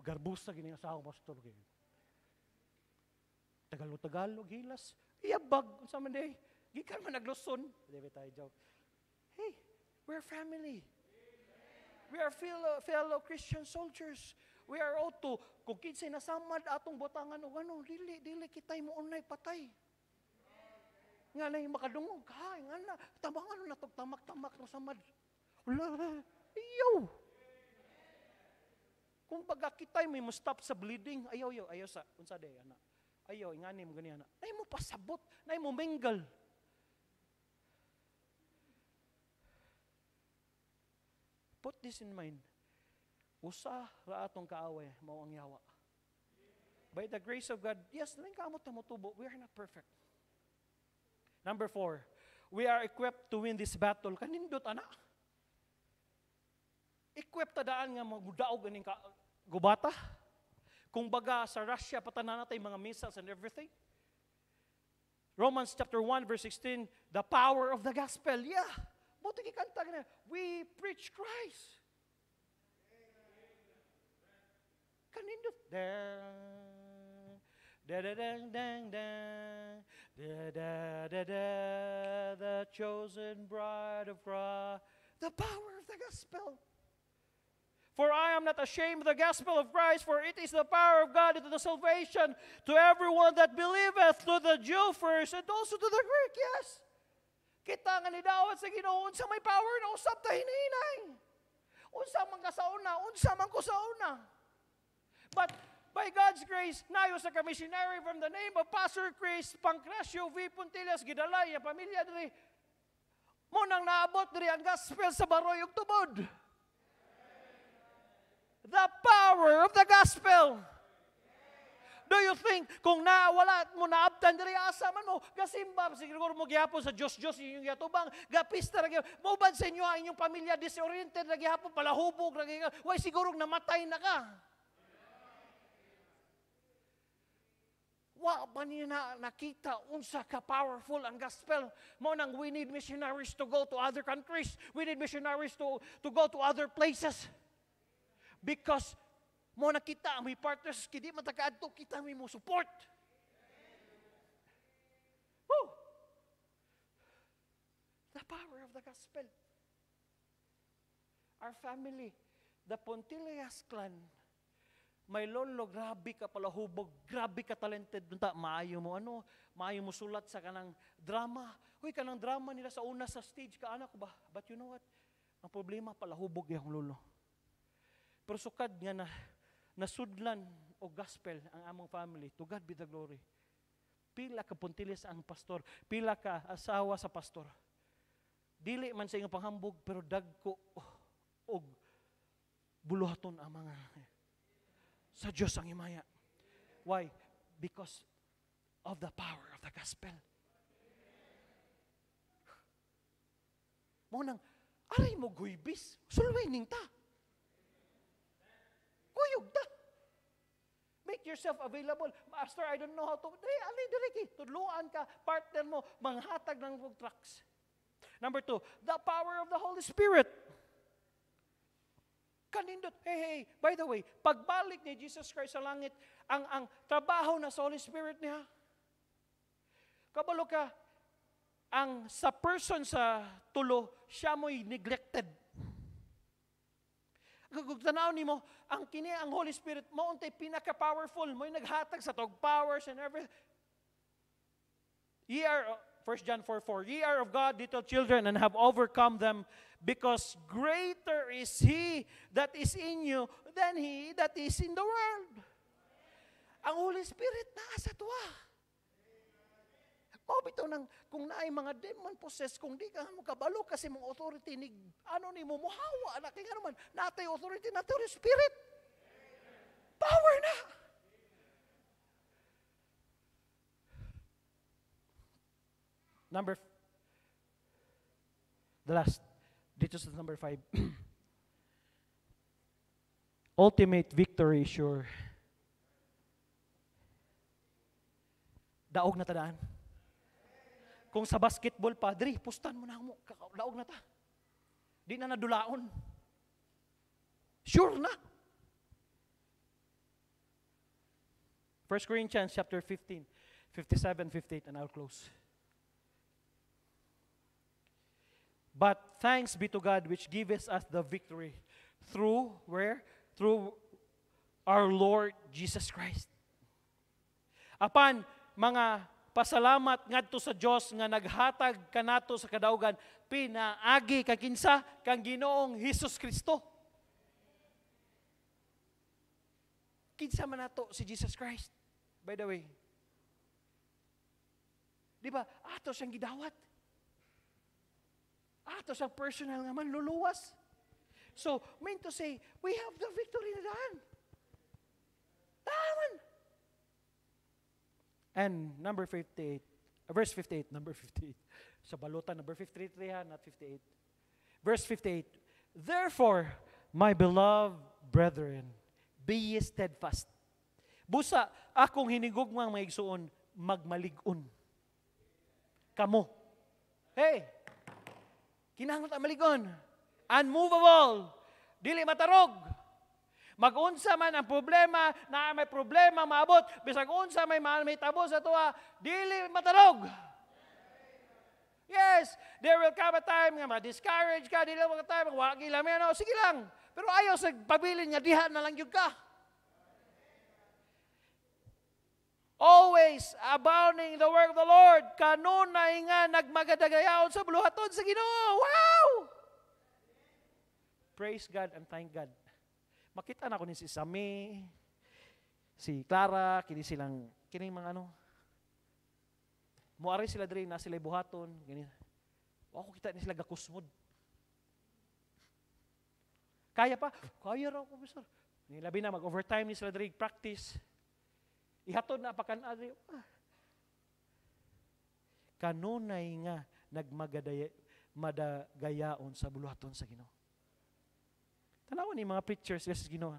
garbusa gini asawang pastor. Tagalog, Tagalog, hilas. Iyabag, sa man day. Gikan man nagluson. Debe tayo joke. Hey, we're family. We are fellow, fellow Christian soldiers we are all to, kung kinsay nasamad atong butangan o ano, dili, dili kitay mo unay patay. Nga na yung makadungog, ka, nga na, tabangan na to, tamak-tamak na samad. Wala, iyaw. Kung baga kitay may stop sa bleeding, ayaw, ayaw, ayaw sa, unsa day, anak. Ayaw, ingani mo ganyan, anak. Ay mo pasabot, nay mo mingle. Put this in mind usa ra atong kaaway mao ang yawa. By the grace of God, yes, namin kamot na mutubo. We are not perfect. Number four, we are equipped to win this battle. Kanindot, ana? Equipped ta daan nga magudaog ani ka, gubata. Kung baga sa Russia, patanan natin mga missiles and everything. Romans chapter 1 verse 16, the power of the gospel. Yeah. Buti kikanta na, we preach Christ. can do? Da da da da da da da da da the chosen bride of Christ, the power of the gospel. For I am not ashamed of the gospel of Christ, for it is the power of God unto the salvation to everyone that believeth, to the Jew first, and also to the Greek, yes. Kita nga nidawat sa Ginoo unsa may power na usab ta hinihinay. Unsa man ka sa una, unsa man ko sa una. But by God's grace, nayo sa kami missionary from the name of Pastor Chris Pancracio V. Puntilas, Gidalay, ang pamilya diri. Munang naabot diri ang gospel sa Baroy Tubod. The power of the gospel. Do you think kung nawala mo naabtan diri asa man mo gasimba siguro mo gihapon sa Dios Dios inyong yatubang gapista ra mo ban sa inyo ang inyong pamilya disoriented ra gihapon palahubog ra why siguro namatay na ka. wa ba niya na nakita unsa ka powerful ang gospel mo nang we need missionaries to go to other countries we need missionaries to to go to other places because mo nakita ang may partners kini man kita may mo support Woo! the power of the gospel our family the Pontillas clan may lolo, grabe ka pala hubog, grabe ka talented nunta, maayo mo ano, maayo mo sulat sa kanang drama. Uy, kanang drama nila sa una sa stage ka anak ba? But you know what? Ang problema pala hubog yung lolo. Pero sukad nga na nasudlan o gospel ang among family. To God be the glory. Pila ka puntilis ang pastor, pila ka asawa sa pastor. Dili man sa inyong panghambog pero dagko oh, og oh, oh, buluhaton ang mga sa Diyos ang himaya. Why? Because of the power of the gospel. Mo nang, aray mo guibis, sulwining ta. Kuyog ta. Make yourself available. Master, I don't know how to. Dali, alay, dali ki. Tudluan ka, partner mo, manghatag ng food trucks. Number two, the power of the Holy Spirit kanindot. Hey, hey, by the way, pagbalik ni Jesus Christ sa langit, ang, ang trabaho na sa Holy Spirit niya, kabalo ka, ang sa person sa tulo, siya mo'y neglected. Kung tanaw ni mo, ang kini ang Holy Spirit, mauntay pinaka-powerful, mo'y naghatag sa tog powers and everything. Ye are 1 John 4, 4, Ye are of God, little children, and have overcome them, because greater is He that is in you than He that is in the world. Ang Holy Spirit na asatwa. Mao bito nang kung naay mga demon possess kung di ka mo kabalo kasi mong authority ni ano ni mo muhawa anak kay nga natay authority na to spirit. Power na. Number, the last, dito sa number five. [CLEARS THROAT] Ultimate victory sure. Daog na tadaan. Kung sa basketball, padre, pustan mo na mo. Daog na ta. Di na nadulaon. Sure na. 1 Corinthians chapter 15, 57, 58, and I'll close. But thanks be to God which giveth us the victory through where? Through our Lord Jesus Christ. Apan mga pasalamat ngadto sa Dios nga naghatag kanato sa kadaugan pinaagi kag kinsa kang Ginoong Hesus Kristo. Kinsa man nato si Jesus Christ. By the way, di ba? Ato siyang gidawat. Ah, to sa personal nga man, luluwas. So, mean to say, we have the victory na daan. Daan! And number 58, uh, verse 58, number 58. [LAUGHS] Sa balutan, number 53 ha, not 58. Verse 58, Therefore, my beloved brethren, be ye steadfast. Busa, akong hinigugmang mga maigsuon, magmaligun. Kamo. Hey, Kinahanglan ta maligon. Unmovable. Dili matarog. Magunsa man ang problema na may problema maabot bisag unsa may may tabo sa tuwa, dili matarog. Yes, there will come a time nga ma-discourage ka, dili mo ka time, wala gila mo, ano, sige lang. Pero ayaw sa pabilin nga, diha na lang yun ka. Always abounding the work of the Lord, na nga nagmagadagayaon sa buluhaton sa Ginoo. Wow! Praise God and thank God. Makita na ko ni si Sammy, si Clara, kini silang, kini mga ano, muari sila diri na sila buhaton, gani. Oh, ako kita ni sila gakusmod. Kaya pa, kaya raw, Professor. Labi na, mag-overtime ni sila diri, practice. Ihatod na pakan ari. Ah. Kanunay nga nagmagadaya madagayaon sa buluhaton sa Ginoo. Tanaw ni mga pictures yes Ginoo.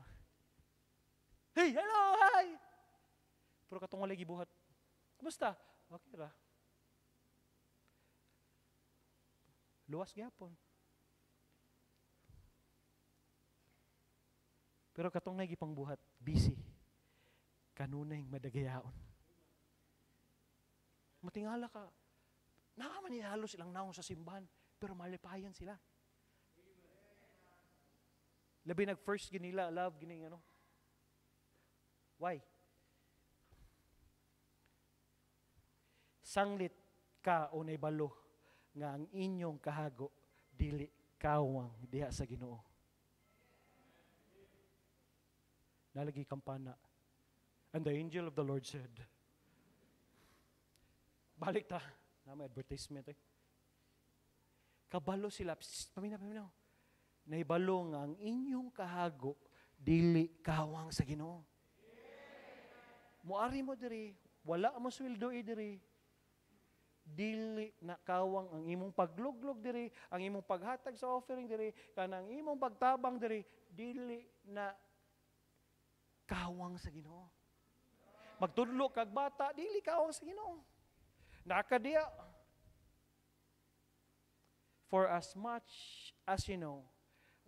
Hey, hello, hi. Pero katong wala gibuhat. Kumusta? Okay ra. Luwas gyapon. Pero katong nay gipangbuhat, busy kanunay madagayaon. Matingala ka, nakaman ni halos ilang naong sa simbahan, pero malipayan sila. Labi nag first ginila, love, gining ano. Why? Sanglit ka o naibalo nga ang inyong kahago dili kawang diha sa Ginoo. Nalagi kampana And the angel of the Lord said, Balik ta. Na may advertisement eh. Kabalo sila. Paminaw, paminaw. pamina. Naibalo nga ang inyong kahago, dili kawang sa ginoo. Muari mo diri, wala mo sweldo eh diri, dili na kawang ang imong pagluglog diri, ang imong paghatag sa offering diri, kanang imong pagtabang diri, dili na kawang sa Ginoo magtudlo kag bata, dili ka sa Ginoo. Nakadiya. For as much as you know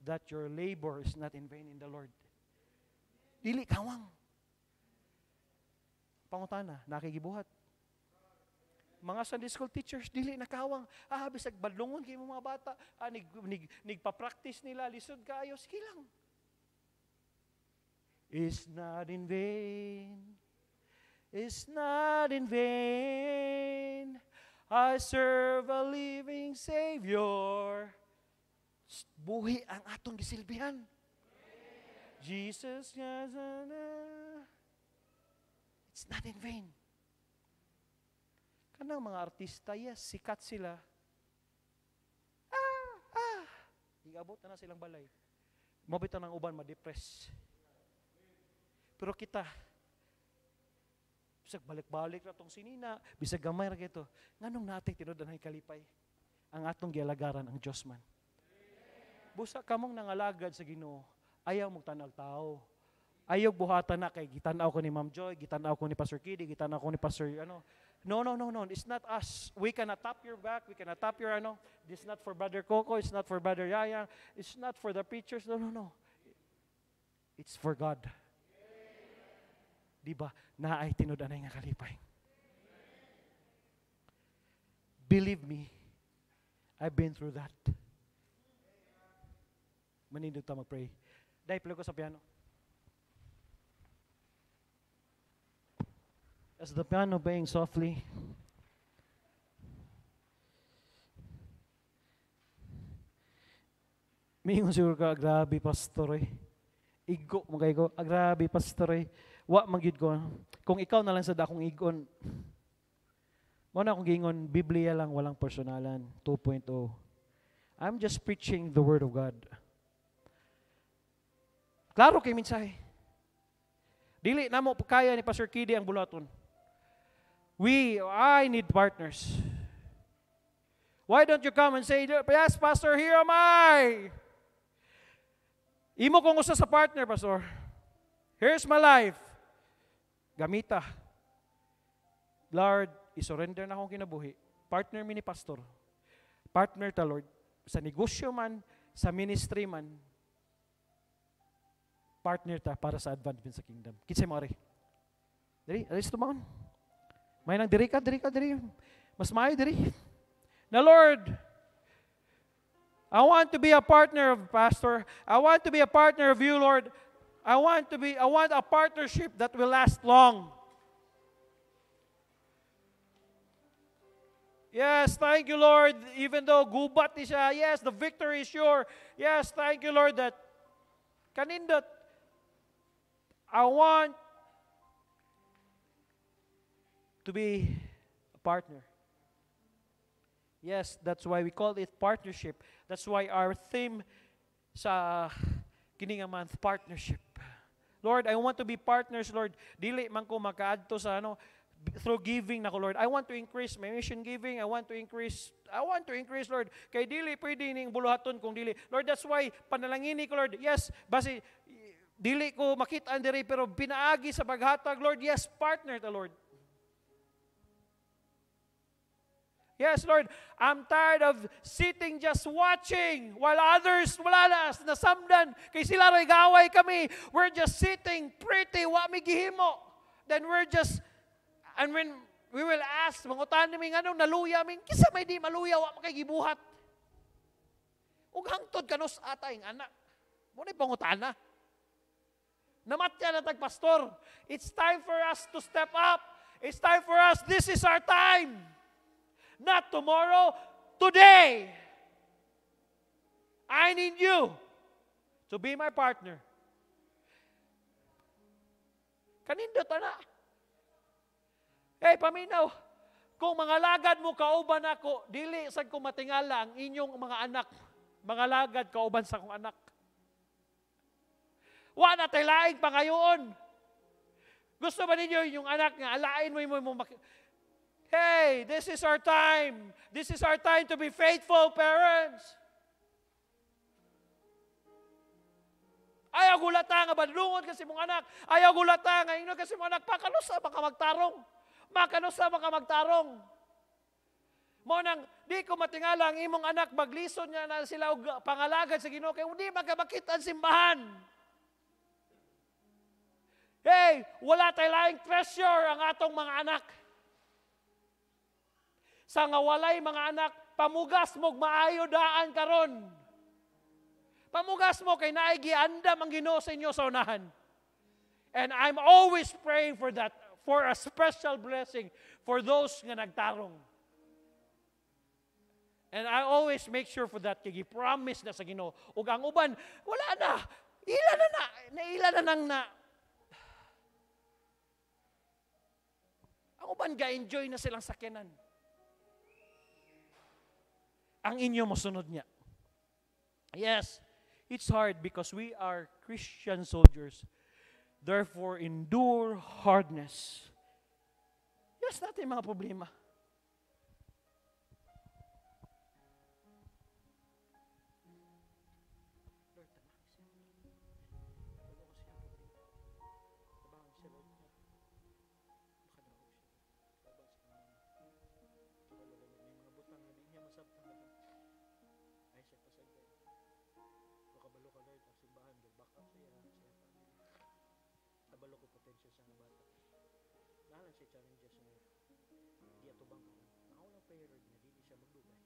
that your labor is not in vain in the Lord. Dili kawang. Pangutana, nakigibuhat. Mga Sunday school teachers, dili nakawang. Ah, bisag balungon kay mga bata. Ah, nig, nig, nigpa-practice nila, lisod kaayo, sige lang. It's not in vain It's not in vain I serve a living Savior. Buhi ang atong gisilbihan. Jesus, uh, it's not in vain. Kanang mga artista, yes, sikat sila. Ah, ah. Igabot na, na silang balay. Mabita ng uban, ma-depress. Pero kita, Bisag balik-balik na tong sinina, bisag gamay ra gito. Nganong natay tinud-an kalipay? Ang atong gialagaran ang Dios man. Busa kamong nangalagad sa Ginoo, ayaw mo tanag tao. Ayaw buhatan na kay gitan-aw ko ni Ma'am Joy, gitan-aw ko ni Pastor Kidi, gitan-aw ko ni Pastor ano. No, no, no, no. It's not us. We cannot tap your back. We cannot tap your ano. This not for Brother Coco. It's not for Brother Yaya. It's not for the preachers. No, no, no. It's for God. Di ba? Na ay tinud-anay nga kalipay. Believe me, I've been through that. Manindot ta mag-pray. Dahil play ko sa piano. As the piano playing softly, Mingon siguro ka, grabe pastor eh. Igo mo kayo, ah, grabe pastor eh. Wa magyud ko. Kung ikaw na lang sa dakong igon. Mo na kung gingon Biblia lang walang personalan 2.0. I'm just preaching the word of God. Klaro kay mensahe. Dili namo mo kaya ni Pastor Kidi ang bulaton. We, I need partners. Why don't you come and say, Yes, Pastor, here am I. Imo kong usa sa partner, Pastor. Here's my life. Gamita. Lord, isurrender na akong kinabuhi. Partner mi ni pastor. Partner ta, Lord. Sa negosyo man, sa ministry man, partner ta para sa advancement sa kingdom. Kinsay mare. Diri, alis tumaon. May nang diri ka, diri ka, diri. Mas maayo diri. Na Lord, I want to be a partner of pastor. I want to be a partner of you, Lord. I want to be, I want a partnership that will last long. Yes, thank you, Lord. Even though gubat ni siya, yes, the victory is sure. Yes, thank you, Lord, that kanindot, I want to be a partner. Yes, that's why we call it partnership. That's why our theme sa kining a month partnership. Lord, I want to be partners, Lord. Dili man ko makaadto sa ano through giving na ko, Lord. I want to increase my mission giving. I want to increase I want to increase, Lord. Kay dili pwede ning buluhaton kung dili. Lord, that's why panalangini ko, Lord. Yes, basi dili ko makita ang diri pero pinaagi sa paghatag, Lord. Yes, partner ta, Lord. Yes, Lord, I'm tired of sitting just watching while others wala na nasamdan kay sila ray gaway kami. We're just sitting pretty wa mi gihimo. Then we're just and when we will ask mangutan mi nganong naluya mi kisa may di maluya wa makay gibuhat. Ug hangtod kanus atay nga anak. Mo ni pangutana. Namatya na tag pastor. It's time for us to step up. It's time for us. This is our time. Not tomorrow, today. I need you to be my partner. Kanindo ta na. Hey, paminaw, kung mga lagad mo kauban ako, dili sad ko matingala ang inyong mga anak. Mga lagad kauban sa kong anak. Wa na tay laing pangayoon. Gusto ba ninyo yung anak nga alain mo mo Hey, this is our time. This is our time to be faithful parents. Ayaw gulata nga badlungon kasi mong anak. Ayaw gulata nga ino kasi mong anak. Pakanusa baka magtarong. Makanusa baka magtarong. Mo nang di ko matingala ang imong anak maglison niya na sila og pangalagad sa Ginoo kay hindi magabakit ang simbahan. Hey, wala tay laing treasure ang atong mga anak. Sa nga walay mga anak, pamugas mo maayo daan karon. Pamugas mo kay naay giandam ang Ginoo sa inyo sa unahan. And I'm always praying for that for a special blessing for those nga nagtarong. And I always make sure for that kay gi promise na sa Ginoo. Ug ang uban, wala na. Ila na na, naila na nang na. Ang uban ga enjoy na silang sakyanan ang inyo mosunod niya. Yes, it's hard because we are Christian soldiers. Therefore, endure hardness. Yes, natin mga problema. man si challenges nga di ato bang ako ng prayer na dili siya magdugay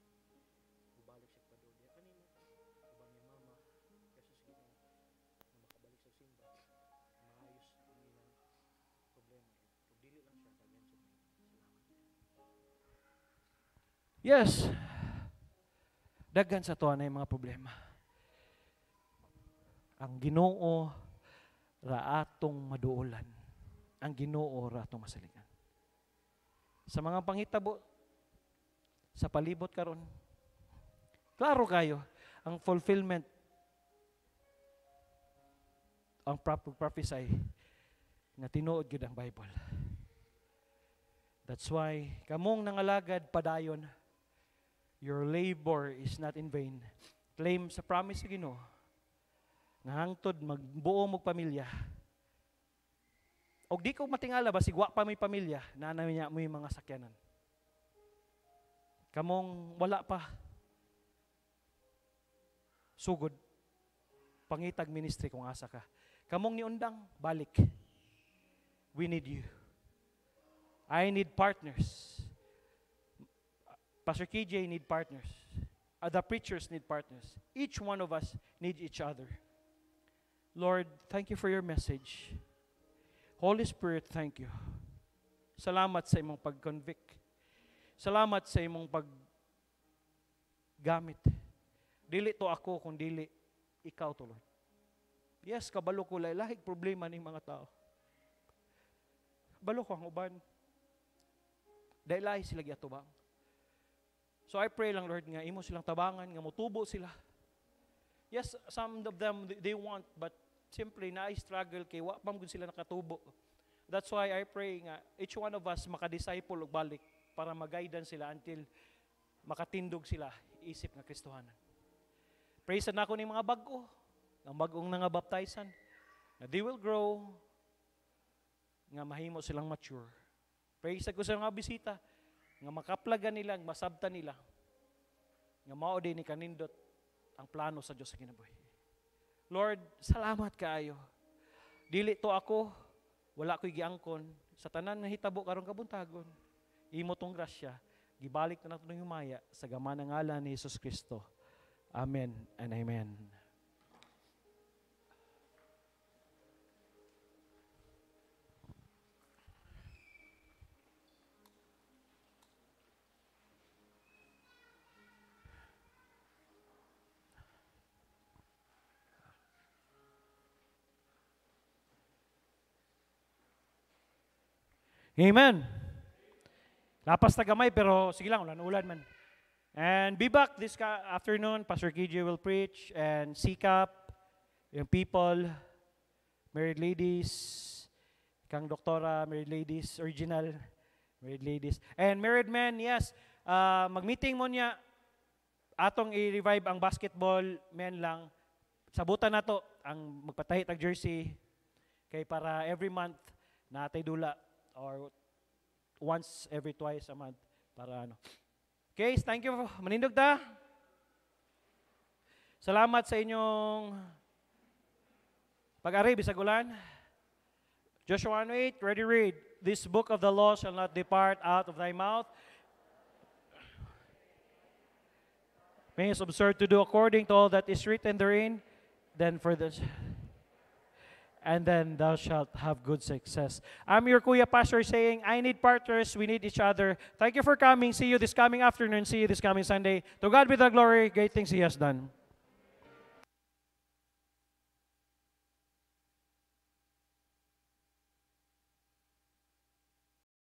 bubalik siya pa doon kanina. ubang ni mama kasi sige na na makabalik sa simba maayos ang ilang problema kung dili lang siya kagayan sa mga salamat yes daghan sa tuwa na yung mga problema ang ginoo ra atong maduolan ang Ginoo ra atong masalingan. Sa mga panghitabo sa palibot karon, klaro kayo ang fulfillment ang proper prophesy nga tinuod gyud ang Bible. That's why kamong nangalagad padayon your labor is not in vain. Claim sa promise sa Ginoo nga hangtod magbuo mo pamilya Og di ko matingala ba, sigwa pa may pamilya, nanay niya mo yung mga sakyanan. Kamong wala pa. Sugod. Pangitag ministry kung asa ka. Kamong ni Undang, balik. We need you. I need partners. Pastor KJ need partners. Uh, the preachers need partners. Each one of us need each other. Lord, thank you for your message. Holy Spirit, thank you. Salamat sa imong pag-convict. Salamat sa imong pag-gamit. Dili to ako kung dili ikaw to Lord. Yes, kabalo ko lahig problema ni mga tao. Balo ko ang uban. Dahil lahi sila giatubang. So I pray lang Lord nga imo silang tabangan nga motubo sila. Yes, some of them they want but Siyempre, na-struggle kay wa pam gud sila nakatubo. That's why I pray nga each one of us maka-disciple og balik para magaidan sila until makatindog sila isip nga Kristohanan. Praise na ako ni mga bago, o nga bagong nga baptizan, na they will grow, nga mahimo silang mature. Praise ko sa mga bisita, nga makaplaga nila, masabta nila, nga mao din ni kanindot ang plano sa Dios sa kinabuhi. Lord, salamat kayo. Dili to ako, wala ko'y giangkon. Sa tanan na hitabo karong kabuntagon, imo tong grasya, gibalik na nato ng humaya sa gama ngalan ni Jesus Kristo. Amen and amen. Amen. Lapas na pero sige lang, ulan-ulan man. And be back this afternoon. Pastor KJ will preach and seek up yung people, married ladies, kang doktora, married ladies, original, married ladies. And married men, yes, uh, mag-meeting mo niya. Atong i-revive ang basketball men lang. Sabutan na to ang magpatahit ang jersey kay para every month natay dula or once every twice a month para ano. Okay, thank you. Manindog ta. Salamat sa inyong pag-ari sa gulan. Joshua 1:8, ready read. This book of the law shall not depart out of thy mouth. May is observed to do according to all that is written therein. Then for this and then thou shalt have good success. I'm your Kuya Pastor saying, I need partners, we need each other. Thank you for coming. See you this coming afternoon, see you this coming Sunday. To God be the glory, great things He has done.